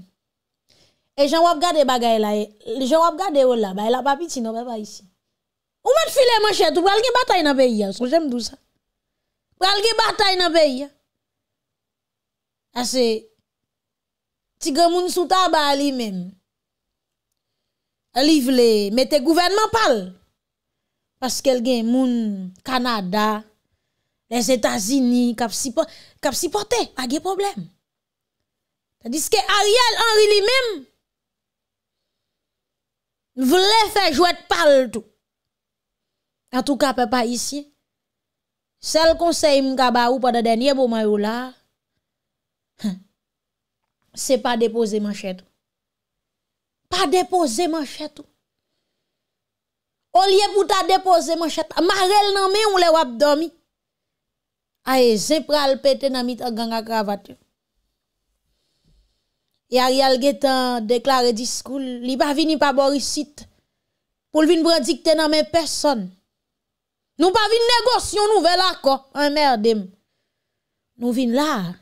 E jan wap gade bagay la e. Le jan wap gade yo la, ba ela pa pitin nou pa pa isi. Ou met file manchet ou pral gen batay nan peyi ya. Sou jem dou sa. Pral gen batay nan peyi ya. A se... Tigre moun suta ba li menm. livre mette gouvernement pal parce qu'elle gagne moun Canada les États-Unis cap cap supporter pas de problème tandis que Ariel Henry lui-même voulait faire jouer pal tout en tout cas pas ici seul conseil m'gaba ou pendant dernier moment là c'est pas déposer manchette pa depoze man chetou. O liye pou ta depoze man chetou, ma rel nan me ou le wap domi. Ae, zepra alpe te nan mit a ganga kravatou. Yari alge ta deklare diskou, li pa vini pa borisit, pou l vini bradikte nan men person. Nou pa vini negos yon nou vela ko, an merdem. Nou vini la,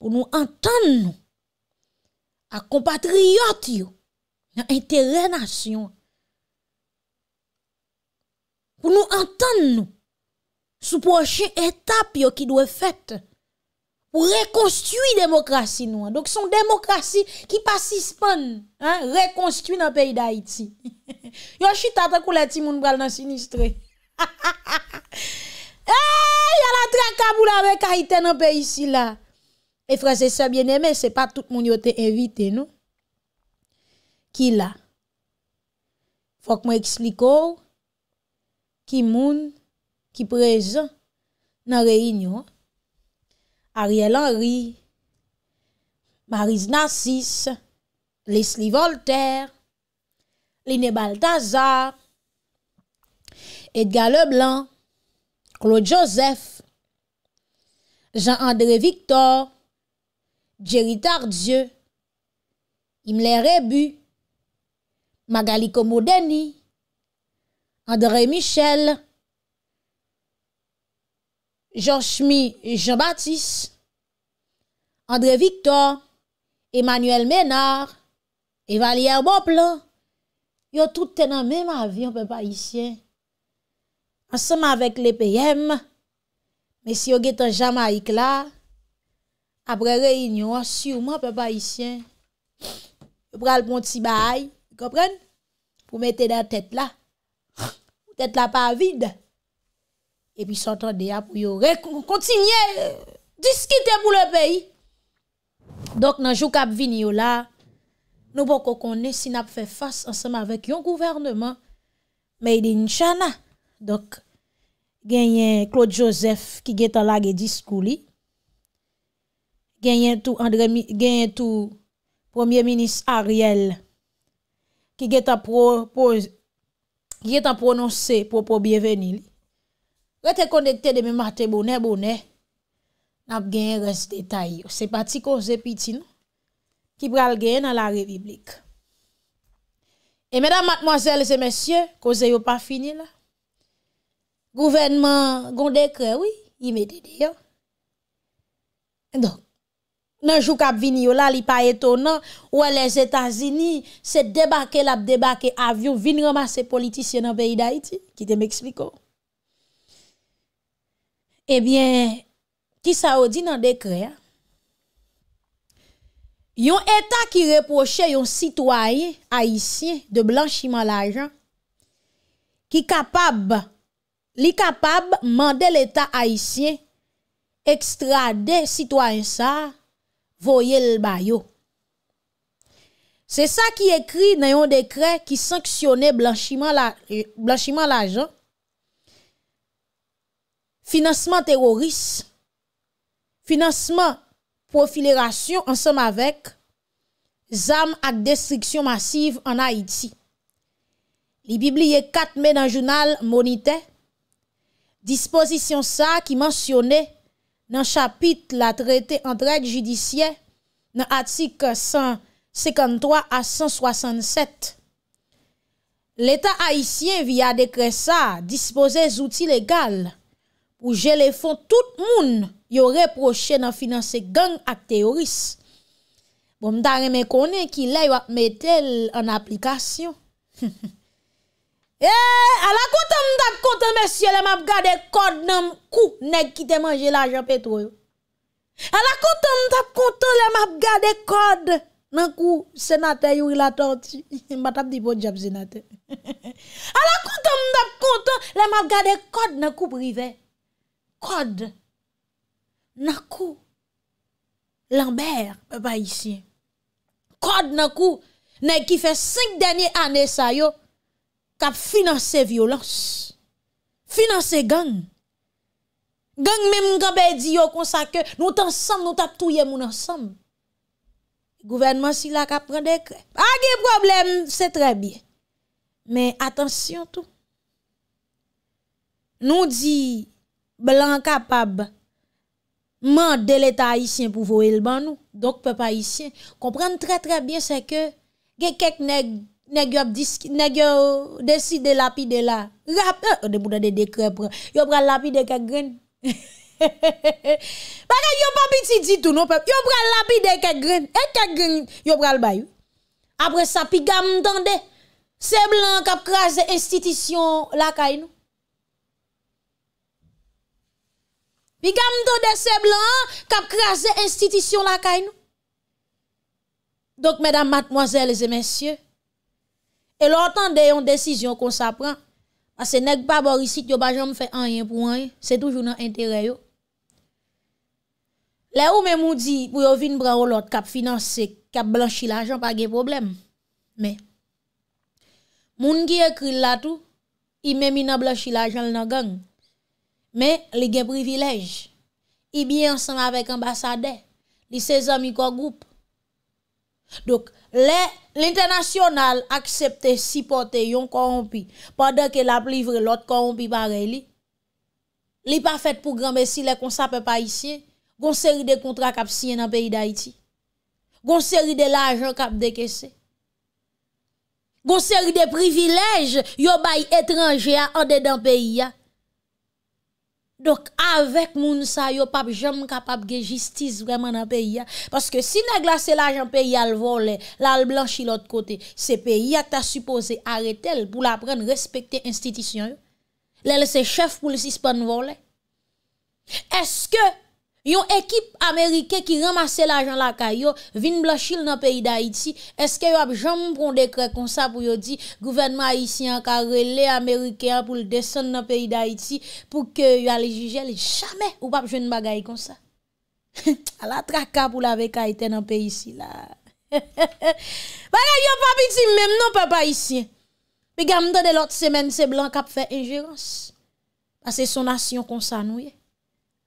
pou nou anten nou. ak kompatriyot yo, nan enterre nasyon. Pou nou anten nou, sou poche etap yo ki dwe fèt, pou rekonstrui demokrasi nou. Dok son demokrasi ki pasispon, rekonstrui nan peyi da iti. Yo chita te koule ti moun bral nan sinistre. Yalantre kabou la vek a ite nan peyi si la. E fraze sa bien eme, se pa tout non? moun yo te invite nou. Ki la? Fok mwen ekspliko, ki moun, ki prez, nan rey nyo. Ariel Henry, Marise Nassis, Leslie Voltaire, Linné Baldazar, Edgar Leblanc, Claude Joseph, Jean-André Victor, Jerry Tardieu, Imler Rebu, Magali Komodeni, André Michel, Georges Schmi, Jean-Baptiste, André Victor, Emmanuel Ménard, et Valier Boplan. Yo tout tè nan mè mè avi, an pe pa isyè. An sè mè avèk lè pè yèm, mè si yo gèt an jamaik lè, apre reynyon, siwman pe pa isyen, yo pral pou an ti bay, pou mette da tet la, tet la pa vide, epi sotan deya pou yo rey, kontinye, diskite pou le peyi. Dok nan jou kap vini yo la, nou pou koko ne si nap fe fase anseman vek yon gouvernement, me yi din chana. Dok, genye Claude Joseph, ki geta la ge diskou li, gagne tout André tout premier ministre Ariel qui est prononcé propose qui est en prononcé pour pour bienvenir restez connecté demain matin bonnet bonnet n'a gagne reste détail c'est parti cause petit non qui pral gagne dans la république et mesdames mademoiselles et messieurs cause yo pas fini là gouvernement a décret oui il met dedans donc nanjou kap vini yo la li pa eto nan, wè les Etats-Unis, se debake la, debake avyon, vin roma se politisyen nan veyi da iti, ki te m'ekspliko. Ebyen, eh ki sa odi nan dekre, yon etat ki reproche yon sitwaye haisyen de blanchiman la jan, ki kapab, li kapab mande l'etat haisyen, ekstrade sitwaye sa, voyez le bayo. C'est ça qui écrit dans un décret qui sanctionnait blanchiment l'argent, financement terroriste, financement profilération ensemble avec ZAM à destruction massive en Haïti. Les bibliothèques 4 dans le journal Monite, Disposition ça qui mentionnait nan chapit la trete antrek judisye nan atik 153 a 167. L'Etat a isye via dekresa dispose zouti legal pou je le fon tout moun yo reproche nan finanse gang ak teoris. Bon mdare me konen ki le yo ap metel an aplikasyon. He he. E, ala koutou mdap koutou mesye, le map gade koud nanm kou, nek ki te manje la janpe to bon yo. Ala koutou mdap koutou, le map gade koud, nanm kou senate yo ila tante, mbata di bon jab senate. Ala koutou mdap koutou, le map gade koud nanm kou prive. Koud nanm kou, lember, pe pa isye. Koud nanm kou, nek ki fe sik denye ane sa yo, Kap finanse violans. Finanse gang. Gang menm gabe di yo konsa ke nou tan sam nou tap touye moun ansam. Gouvernman si la kap pran dekre. A ge problem se tre bie. Men atensyon tou. Nou di blan kapab. Man de leta haisyen pou vou el ban nou. Dok pe pa haisyen. Kompran tre tre bie se ke ge kek neg. nèg yo nèg yo la lapider là rap eh, oh, de bouda de décret yo pral pide quelques graines Bagay yo pas petit dit tout non peuple yo pral pide quelques graines et quelques graines yo pral bayou après ça pigam m'tende c'est blanc qui a crasé institution la caille nous pigam m'tende c'est blanc qui a crasé institution la caille nous donc mesdames mademoiselles et messieurs E lo otan de yon desisyon kon sa pran. Ase neg pa borisit yo pa jom fe anyen pou anyen, se toujou nan entere yo. Le ou men moudi pou yo vin bran ou lot kap finanse, kap blanchi la ajan pa gen problem. Men. Moun ki ekri lato, i men mi nan blanchi la ajan nan gang. Men, li gen privilej. I biye ansan avèk ambasade, li se zami ko goup. Donk, lè l'internasyonal aksepte sipote yon korompi padè ke la plivre lot korompi pare li, li pa fèt pou grame si lè konsapè pa isye, gonseri de kontra kap siye nan peyi da iti, gonseri de la ajan kap deke se, gonseri de privilej yo bayi etranje a ode dan peyi a. Donk avek moun sa yo pap jom kapap ge jistis vreman an peyi ya. Paske si nan glase la jan peyi al vole, la al blanchi l ot kote, se peyi ya ta supose are tel pou la pren respekte institisyon yo. Lele se chef pou le sispan vole. Eske? Yon ekip Amerike ki ramase la jan la kayo, vin blanchil nan peyi da iti, eske yon ap jom prondekre konsa pou yon di, gouvenman isi an ka rele Amerike an pou l desen nan peyi da iti, pou ke yon ale jijel, chame ou pap jwen bagay konsa. A la traka pou la vek a ite nan peyi si la. Bagay yon pap iti menm nan peyi pa iti. Pe gam do de lot semen se blan kap fe injerans. Ase son asyon konsa nou ye.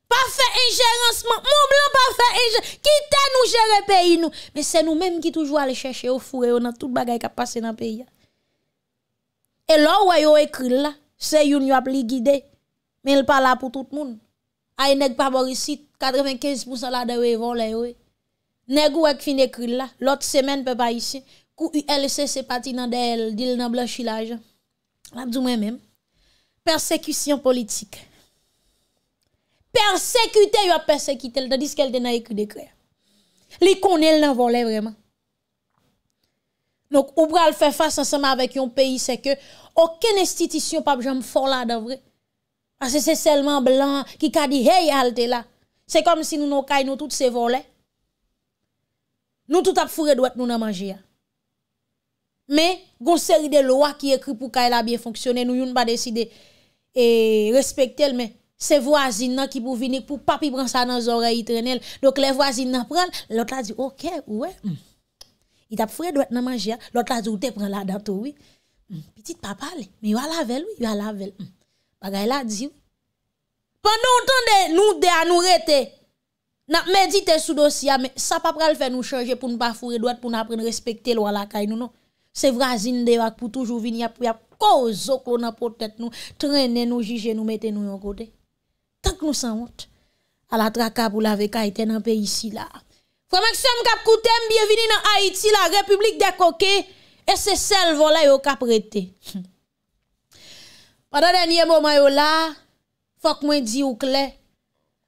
Pa fè ingeransman, moun blan pa fè ingeransman, kitè nou jere peyi nou, men se nou menm ki toujou alè chèche ou fure, ou nan tout bagay ka pase nan peyi. E lò wè yo ekril la, se yon yon ap li gide, men l pa la pou tout moun. A yon neg pa bor isi, 95% la dewe yon lè yon. Neg wè kfin ekril la, lot semen pe pa isi, kou yon lè se se pati nan de l, dil nan blan chilajan. La djoumen menm, persekisyon politik, persekute yo a persekite, dan diske el de nan ekri de kre. Li konel nan vole vreman. Nouk, oubra al fe fase ansama avek yon peyi, seke, oken estitisyon pa bjom fola davre. Ase se selman blan ki ka di hey alte la. Se kom si nou nou kay nou tout se vole. Nou tout ap fure dwet nou nan manje ya. Me, gonseri de loa ki ekri pou kay la biye fonksyone, nou yon ba deside respektel men. c'est voisines qui pour venir pour papi prendre ça dans oreilles traînent. donc les voisines prennent. l'autre a dit OK ouais hmm. il t'a frère doit dans manger hein. l'autre a dit ou te prend la date oui Petit hmm. petite papa mais il a la lui il a la hmm. bagaille a dit pendant entendez nous de à nous rester n'a médité sous dossier mais ça pas pral faire nous changer pour ne pas fourrer droite pour nous apprendre respecter loi la caille nous non c'est voisine de pour toujours venir pour cause au peut nous traîner nous juger nous mettre nous en côté Tanke nou san wot, ala trakab ou lave kaiten an pe isi la. Fwemek soum kap koutem, biyevini nan Haiti, la Republik de Koke, e se sel volay ou kap rete. Wada denye momay ou la, fwak mwen di ou kle,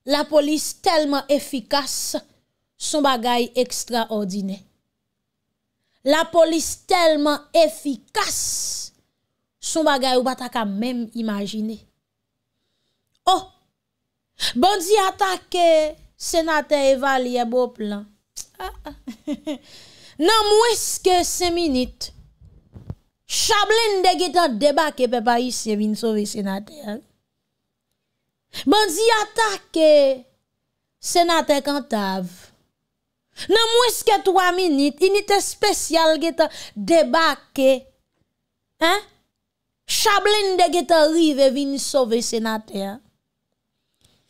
la polis telman efikas, sou bagay ekstra ordine. La polis telman efikas, sou bagay ou bataka men imagine. Oh, Bon zi atake senate evalye bo plan. Nan mweske se minute, chablende getan debake pe paise vin sove senate. Eh? Bon zi atake senate kantav. Nan mweske 3 minute, inite spesyal getan debake. Eh? Chablende getan rive vin sove senate. Eh?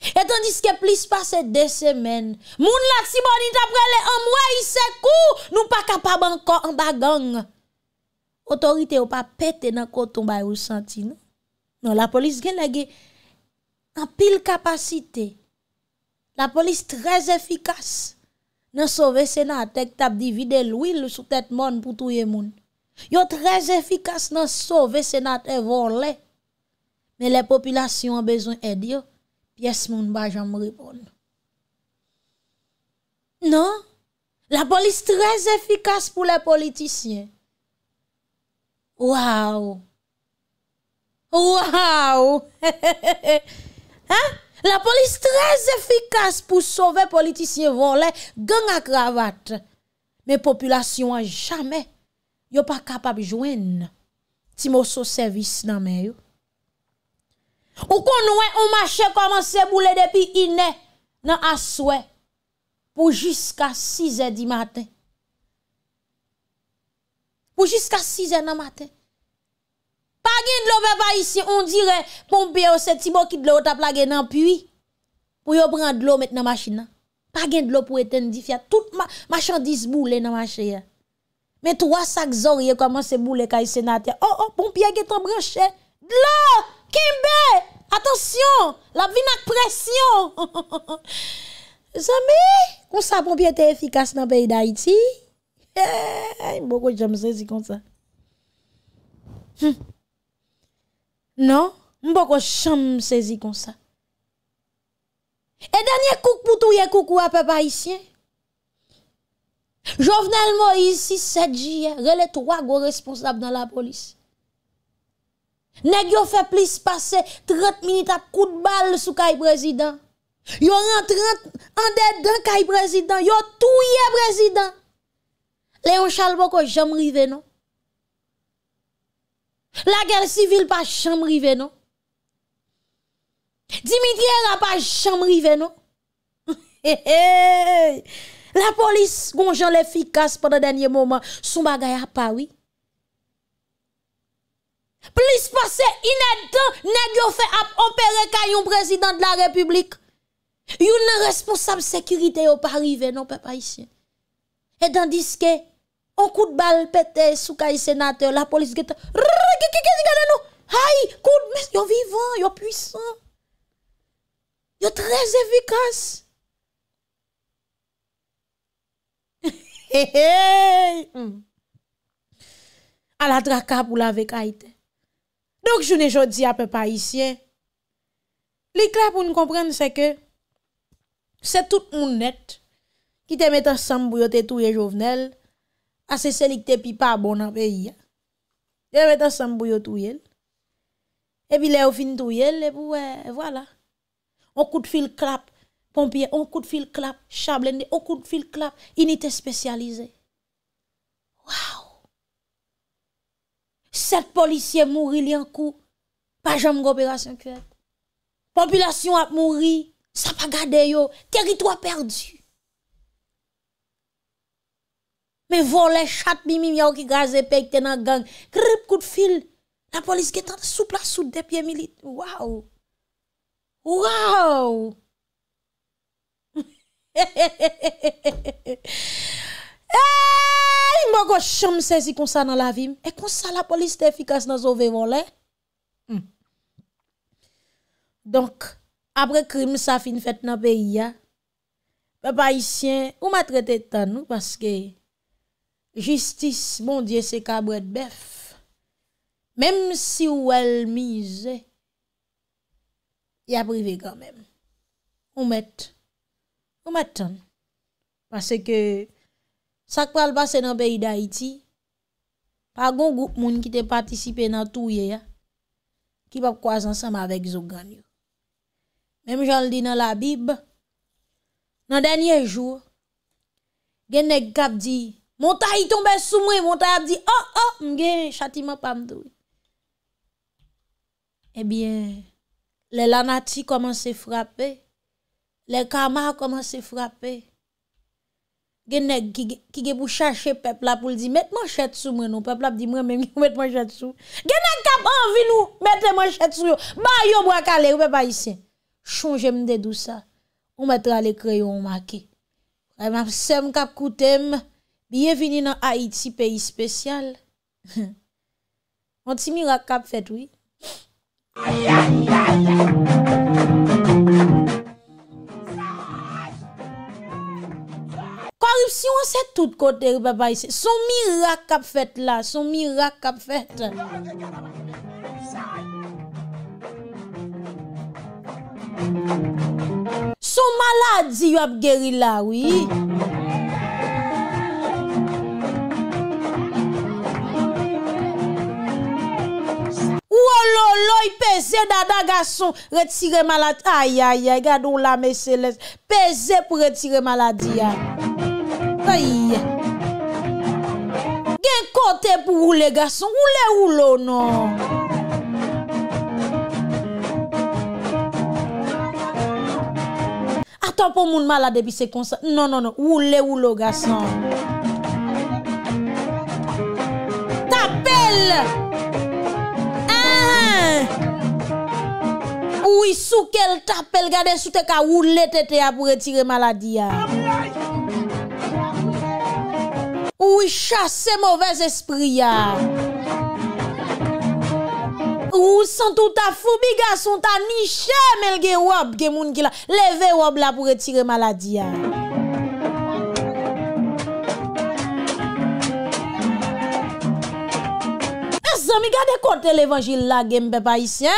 Etandis ke plis pase de semen, moun lak si moun itapre le an mwen isekou, nou pa kapab an kò an bagang. Otorite ou pa pete nan kò tombay ou santi nou. Non, la polis gen la ge, nan pil kapasite, la polis trez efikas nan sove senat ek tap divide lwil sou tet moun pou touye moun. Yo trez efikas nan sove senat evon le, men le populasyon an bezon edyo. Yes, moun ba, jan mou ripon. Non? La polis trez efikas pou le politisyen. Waw! Waw! Ha? La polis trez efikas pou sove politisyen volè gen akravat. Men populasyon an jame yo pa kapab jwen ti mou so servis nan men yo. Ou kon wè ou machè koman se boule depi inè nan aswè pou jiska 6è di matè. Pou jiska 6è nan matè. Pagè dlo vè pa isè, on dire pompè ou se tibokit dlo ou ta plage nan piwi pou yo pran dlo met nan machè nan. Pagè dlo pou eten di fè. Tout machèndis boule nan machè yè. Me 3-5 zòr yè koman se boule kwa isè nan atè. Oh oh pompè yè getan bransè. Dlo! Kimbe, atensyon, la vi mak presyon. Zami, kon sa pompi ete efikas nan peyi da iti. E, mbo kwa chanm sezi kon sa. Hm. Non, mbo kwa chanm sezi kon sa. E danye kouk pou touye kouk wap epa isyen. Jovnel mo isi sedjiye, rele touwa gwo responsab nan la polisi. Nèg yo fait plus passer 30 minutes à coup de balle sous le président. Yo rentre en dedans le président, yo touye président. Léon Charles Boko jamais rivé non. La guerre civile pas jamais rivé non. Dimitri n'a pas jamais rivé non. La police gonjan l'efficace pendant dernier moment, son bagay a pas Plis pase inedan negyo fe ap opere kay yon prezident de la republik. Yon responsable sekurite yo pa rive, non pe pa isye. Et dan diske, on kou de bal pete sou kay senate, la polis geta, rrrr, kikikikikade nou, hay, kou de bal, yo vivan, yo puisan. Yo trez evikans. Aladra kap ou la vek a ite. Donk jounè jò di apè pa isyen. Li kla pou nou komprenn se ke se tout moun net ki te met an sambouyo te touye jovenel asè selik te pipa bonan pe yè. Te met an sambouyo touye. E pi le ou fin touye le pou wè, e, wòla. O kout fil klap, pompye, o kout fil klap, chablen de, o kout fil klap, inite spesyalize. Waw! 7 polisye mouri li an kou, pa jam gopera seng fèd. Popilasyon ap mouri, sa pa gade yo, teritwa perdi. Me vo le chat mimim ya w ki gaz epèk tenan gang, krip kou de fil, la polisye getan soupla sou depye milite. Waw! Waw! He he he he he he he he he he he! Eyyy, mwen kwa chom sezi kon sa nan la vim. E kon sa la polis te efikas nan zove volen. Hmm. Donk, apre krim sa fin fèt nan peyi ya, papayisyen, ou mwen trete tan nou, paske justice, mon diye, se kabwèd bef. Mem si ou el mize, ya prive kanmèm. Ou mèt, ou mèt tan. Paske ke, Sakpal basen an be yi da iti, pa gon goup moun ki te patisipe nan touye ya, ki pap kwa zansanman avèk zo ganyo. Mèm jan l di nan la bib, nan denye jou, gen nek kap di, mou ta yi tombe sou mou, mou ta yi ap di, oh oh, mge, chati mwa pamdou. E eh bien, le lanati koman se frapè, le kama koman se frapè, Genèk ki ge pou chache pep la pou li di, met mwen chet sou mwen nou. Pep la pou di mwen men, gen mwen chet sou. Genèk kap an vinou, met mwen chet sou yo. Ba yo mwen kalè, yo pe pa yi sen. Chonje mde dousa. O metra le kreyon makè. A yon ap sem kap koutèm. Bienveni nan Haiti, peyi spesyal. Mon ti mi rak kap fet wè. Yon se tout kote yon babay se Son mirak ap fet la Son mirak ap fet la Son maladi yon ap gerila Ou lololoy peze dada gason Retire maladi Ayayay gado la me seles Peze pou retire maladi ya Ou lololoy peze dada gason Ay, gen kote pou woule gason, woule woulo non. Atan pou moun malade bi sekonsan, non, non, non, woule woulo gason. Tapel, an, ah! an, woui soukel, tapel, gade sou te ka woule tete ya pou retire maladi ya. Ou yi chase mouvez espri ya. Ou yi santou ta foubi ga, son ta niche mel gen wab gen moun ki la. Leve wab la pou retire maladi ya. E eh, zan mi gade kote l'evangil la gen mbe pa isi.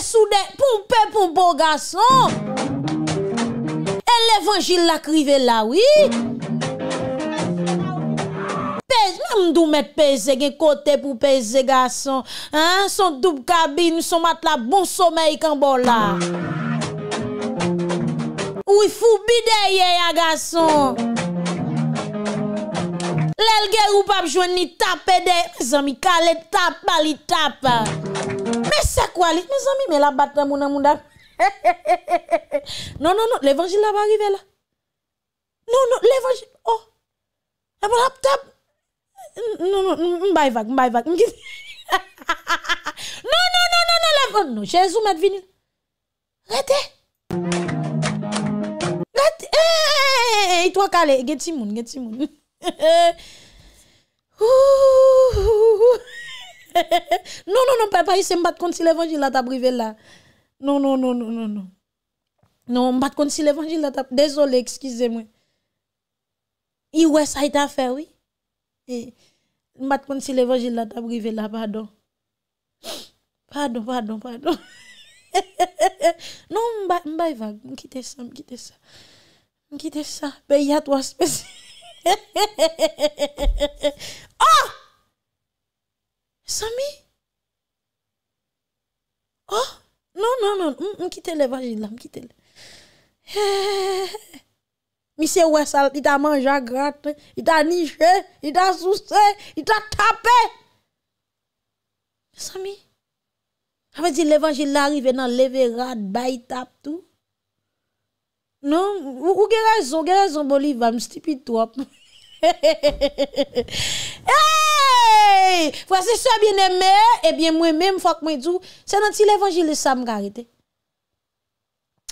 Soudè pou pe pou bo gason E l'evangil la krive la wi Pez mè mdou mè peze gen kote pou peze gason Sondoub kabin sou mat la bon somè yik anbo la Ou yifou bide yè ya gason Lèl gè ou pap jwen ni tape de Mè zan mi kale tape bali tape E sekwali. Mè zan mi mè la bat nan moun an moun dan. Non, non, non. Levanjil la ba rive la. Non, non. Levanjil. Oh. La ba rap tap. Non, non. Mba evak, mba evak. Non, non, non. Levanjil. Non, chezou mè dvinil. Gatè. Gatè. E, e, e, e. E twa kale. Geti moun, geti moun. E, e, e. Hou, hou, hou. Non, non, non, pe pa yi se mbate konti si levangila ta brivela. Non, non, non, non, non, non. Non, mbate konti si levangila ta brivela. Dezole, ekskize mwen. Yi we sa ite afer, oui? Mbate konti si levangila ta brivela, pardon. Pardon, pardon, pardon. Non, mbay vage. Mkite sa, mkite sa. Mkite sa. Pe yi atwa spes. Oh! Samy? Oh! Non, non, non. Mkite levajila. Mkite levajila. He, he, he, he, he. Mise wè salat. I ta manja grat. I ta nije. I ta souse. I ta tape. Samy? Ape di levajila arrive nan leve rat. Bayi tape tou. Non. Ou kere zon? Kere zon boli vam. Stipid tou ap nou. He, eh, he, he, he, he. He! Fwa se se bien eme Ebyen mwen mwen mwen fok mwen djou Se nan ti levangil sa mga rete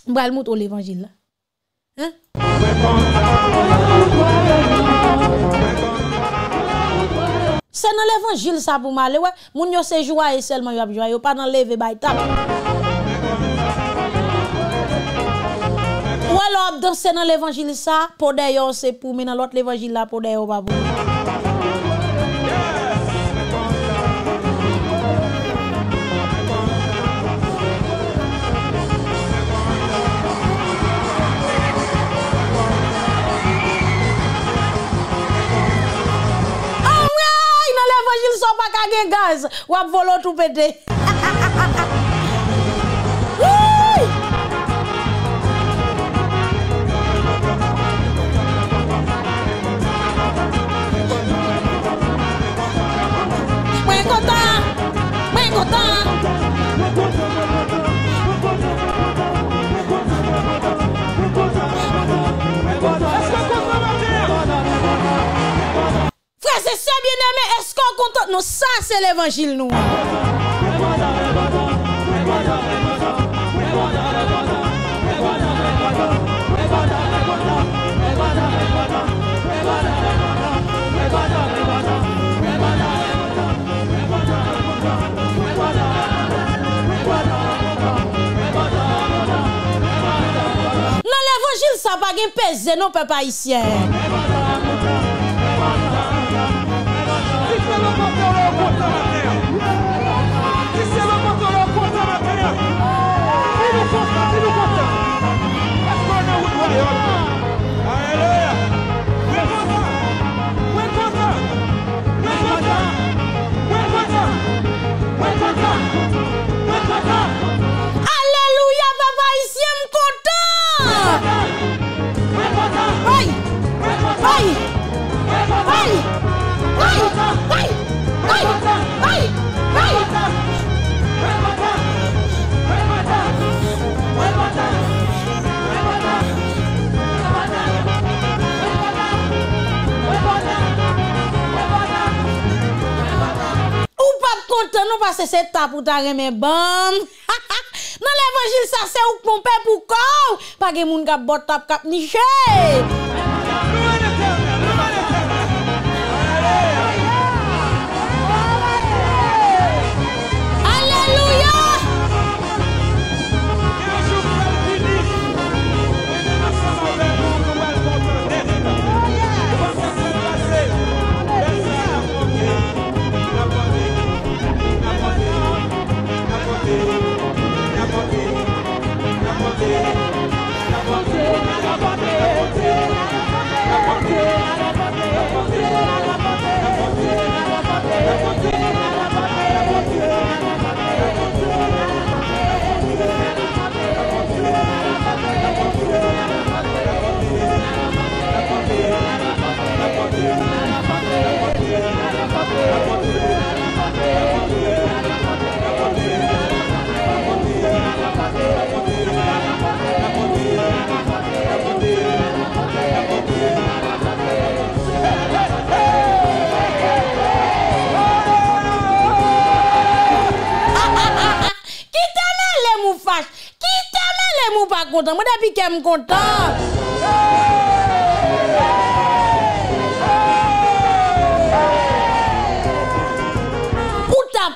Mbra l mout ou levangil la Se nan levangil sa pou male we Moun yo se jwaye selman yo ap jwaye Ou pa nan leve bay tal Ou alop danse nan levangil sa Po dayo se pou menan lot levangil la Po dayo wabou Jil so bak again guys Wap volo tupe de evanjil nou. Nan evanjil sa bagen peze nou pe pa isye. Kwa se se ta pou ta reme ban. Ha ha. Nan levajil sa se ouk moun pe pou kon. Pake moun gap bot tap kap ni che. Ou ta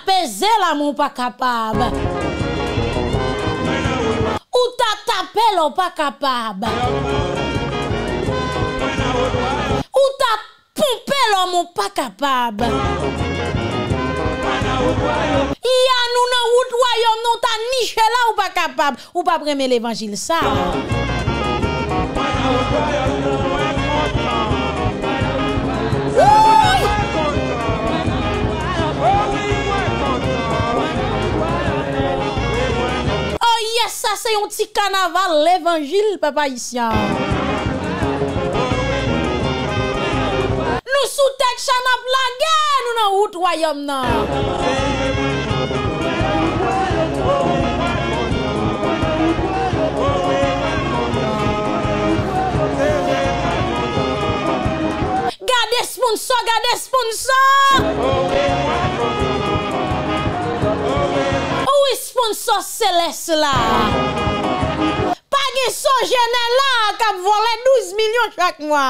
pe zela moun pa kapab Ou ta tape loun pa kapab Ou ta pumpe loun moun pa kapab Ou ta pe zela moun pa kapab Ou pa preme l'evangil sa Oye oh, sa se yon ti kanaval l'evangil papayisyan Nou sou tek chanap lage nou nan out wayom nan Sponsor gade, sponsor! Ou esponsor seles la? Pagye so jene la, kap vole 12 milyon chak mwa!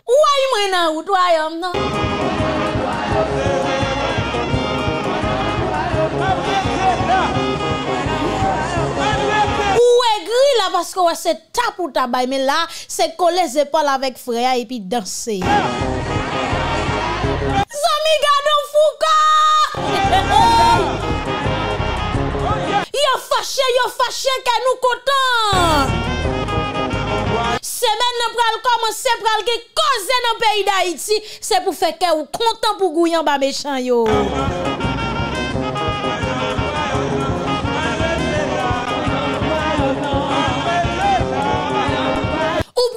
Ou a yi mwen an ou do a yom nan? Pasko wase tap ou tabay me la, se kole zepal avek freya epi danse. Zomi gado fuka! Yo fache, yo fache, kè nou koton! Semen nan pral kòman, se pral kè kozen nan peyi da iti, se pou fè kè ou kontan pou gouyan ba me chan yo. Mwa!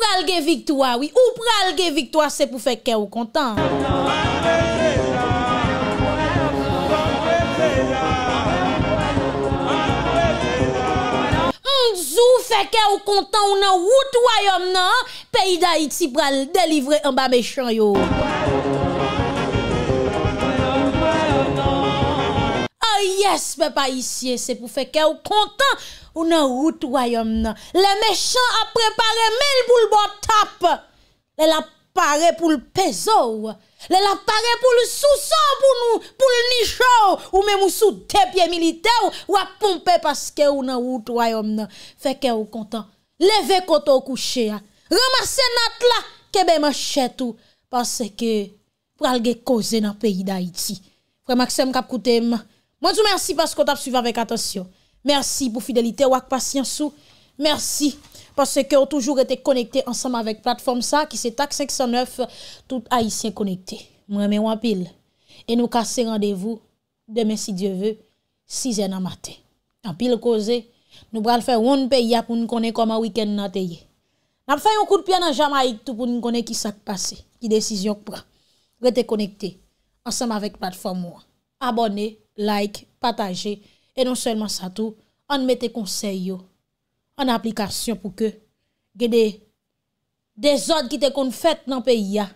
Ou pral ge viktoa, ou pral ge viktoa se pou feke ou kontan Anzou feke ou kontan ou nan wout wayom nan Peyida iti pral delivre an ba mechanyo Yes pe pa isye se pou feke ou kontan non, non. Ou nan wout woyom nan Le mechon a prepare mel pou l botap Le la pare pou l pezo Le la pare pou l sousan pou nou Pou l nisho Ou me mousou te pie milite ou Ou a pompe paske ou nan wout woyom nan Feke ou kontan Leve koto kouche Remase nat la kebe man chetou Pase ke pralge koze nan peyi da iti Fwe maksem kap koute mwen Mwen sou mersi pas ko tap suivan vek atensyon. Mersi pou fidelite wak pas yansou. Mersi pas se ke ou toujou rete konekte ansanm avek platform sa ki se tak 509 tout aisyen konekte. Mwen men wapil. E nou kase randevou demen si dieu ve, 6 en amate. Mwen pil kose, nou bral fe woun pe ya pou nou konek koman wikend nan teye. Mwen fay yon kout pya nan jamaik tou pou nou konek ki sak pase, ki desisyon k pra. Rete konekte ansanm avek platform wak. Abone, abone. like, pataje, e non selman sa tou, anme te konseyo, an aplikasyon pou ke, gede, de zot ki te kon fèt nan pe ya,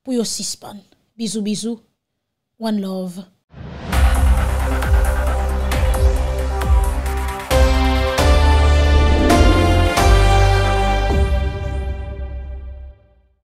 pou yo sispan. Bizou, bizou, one love.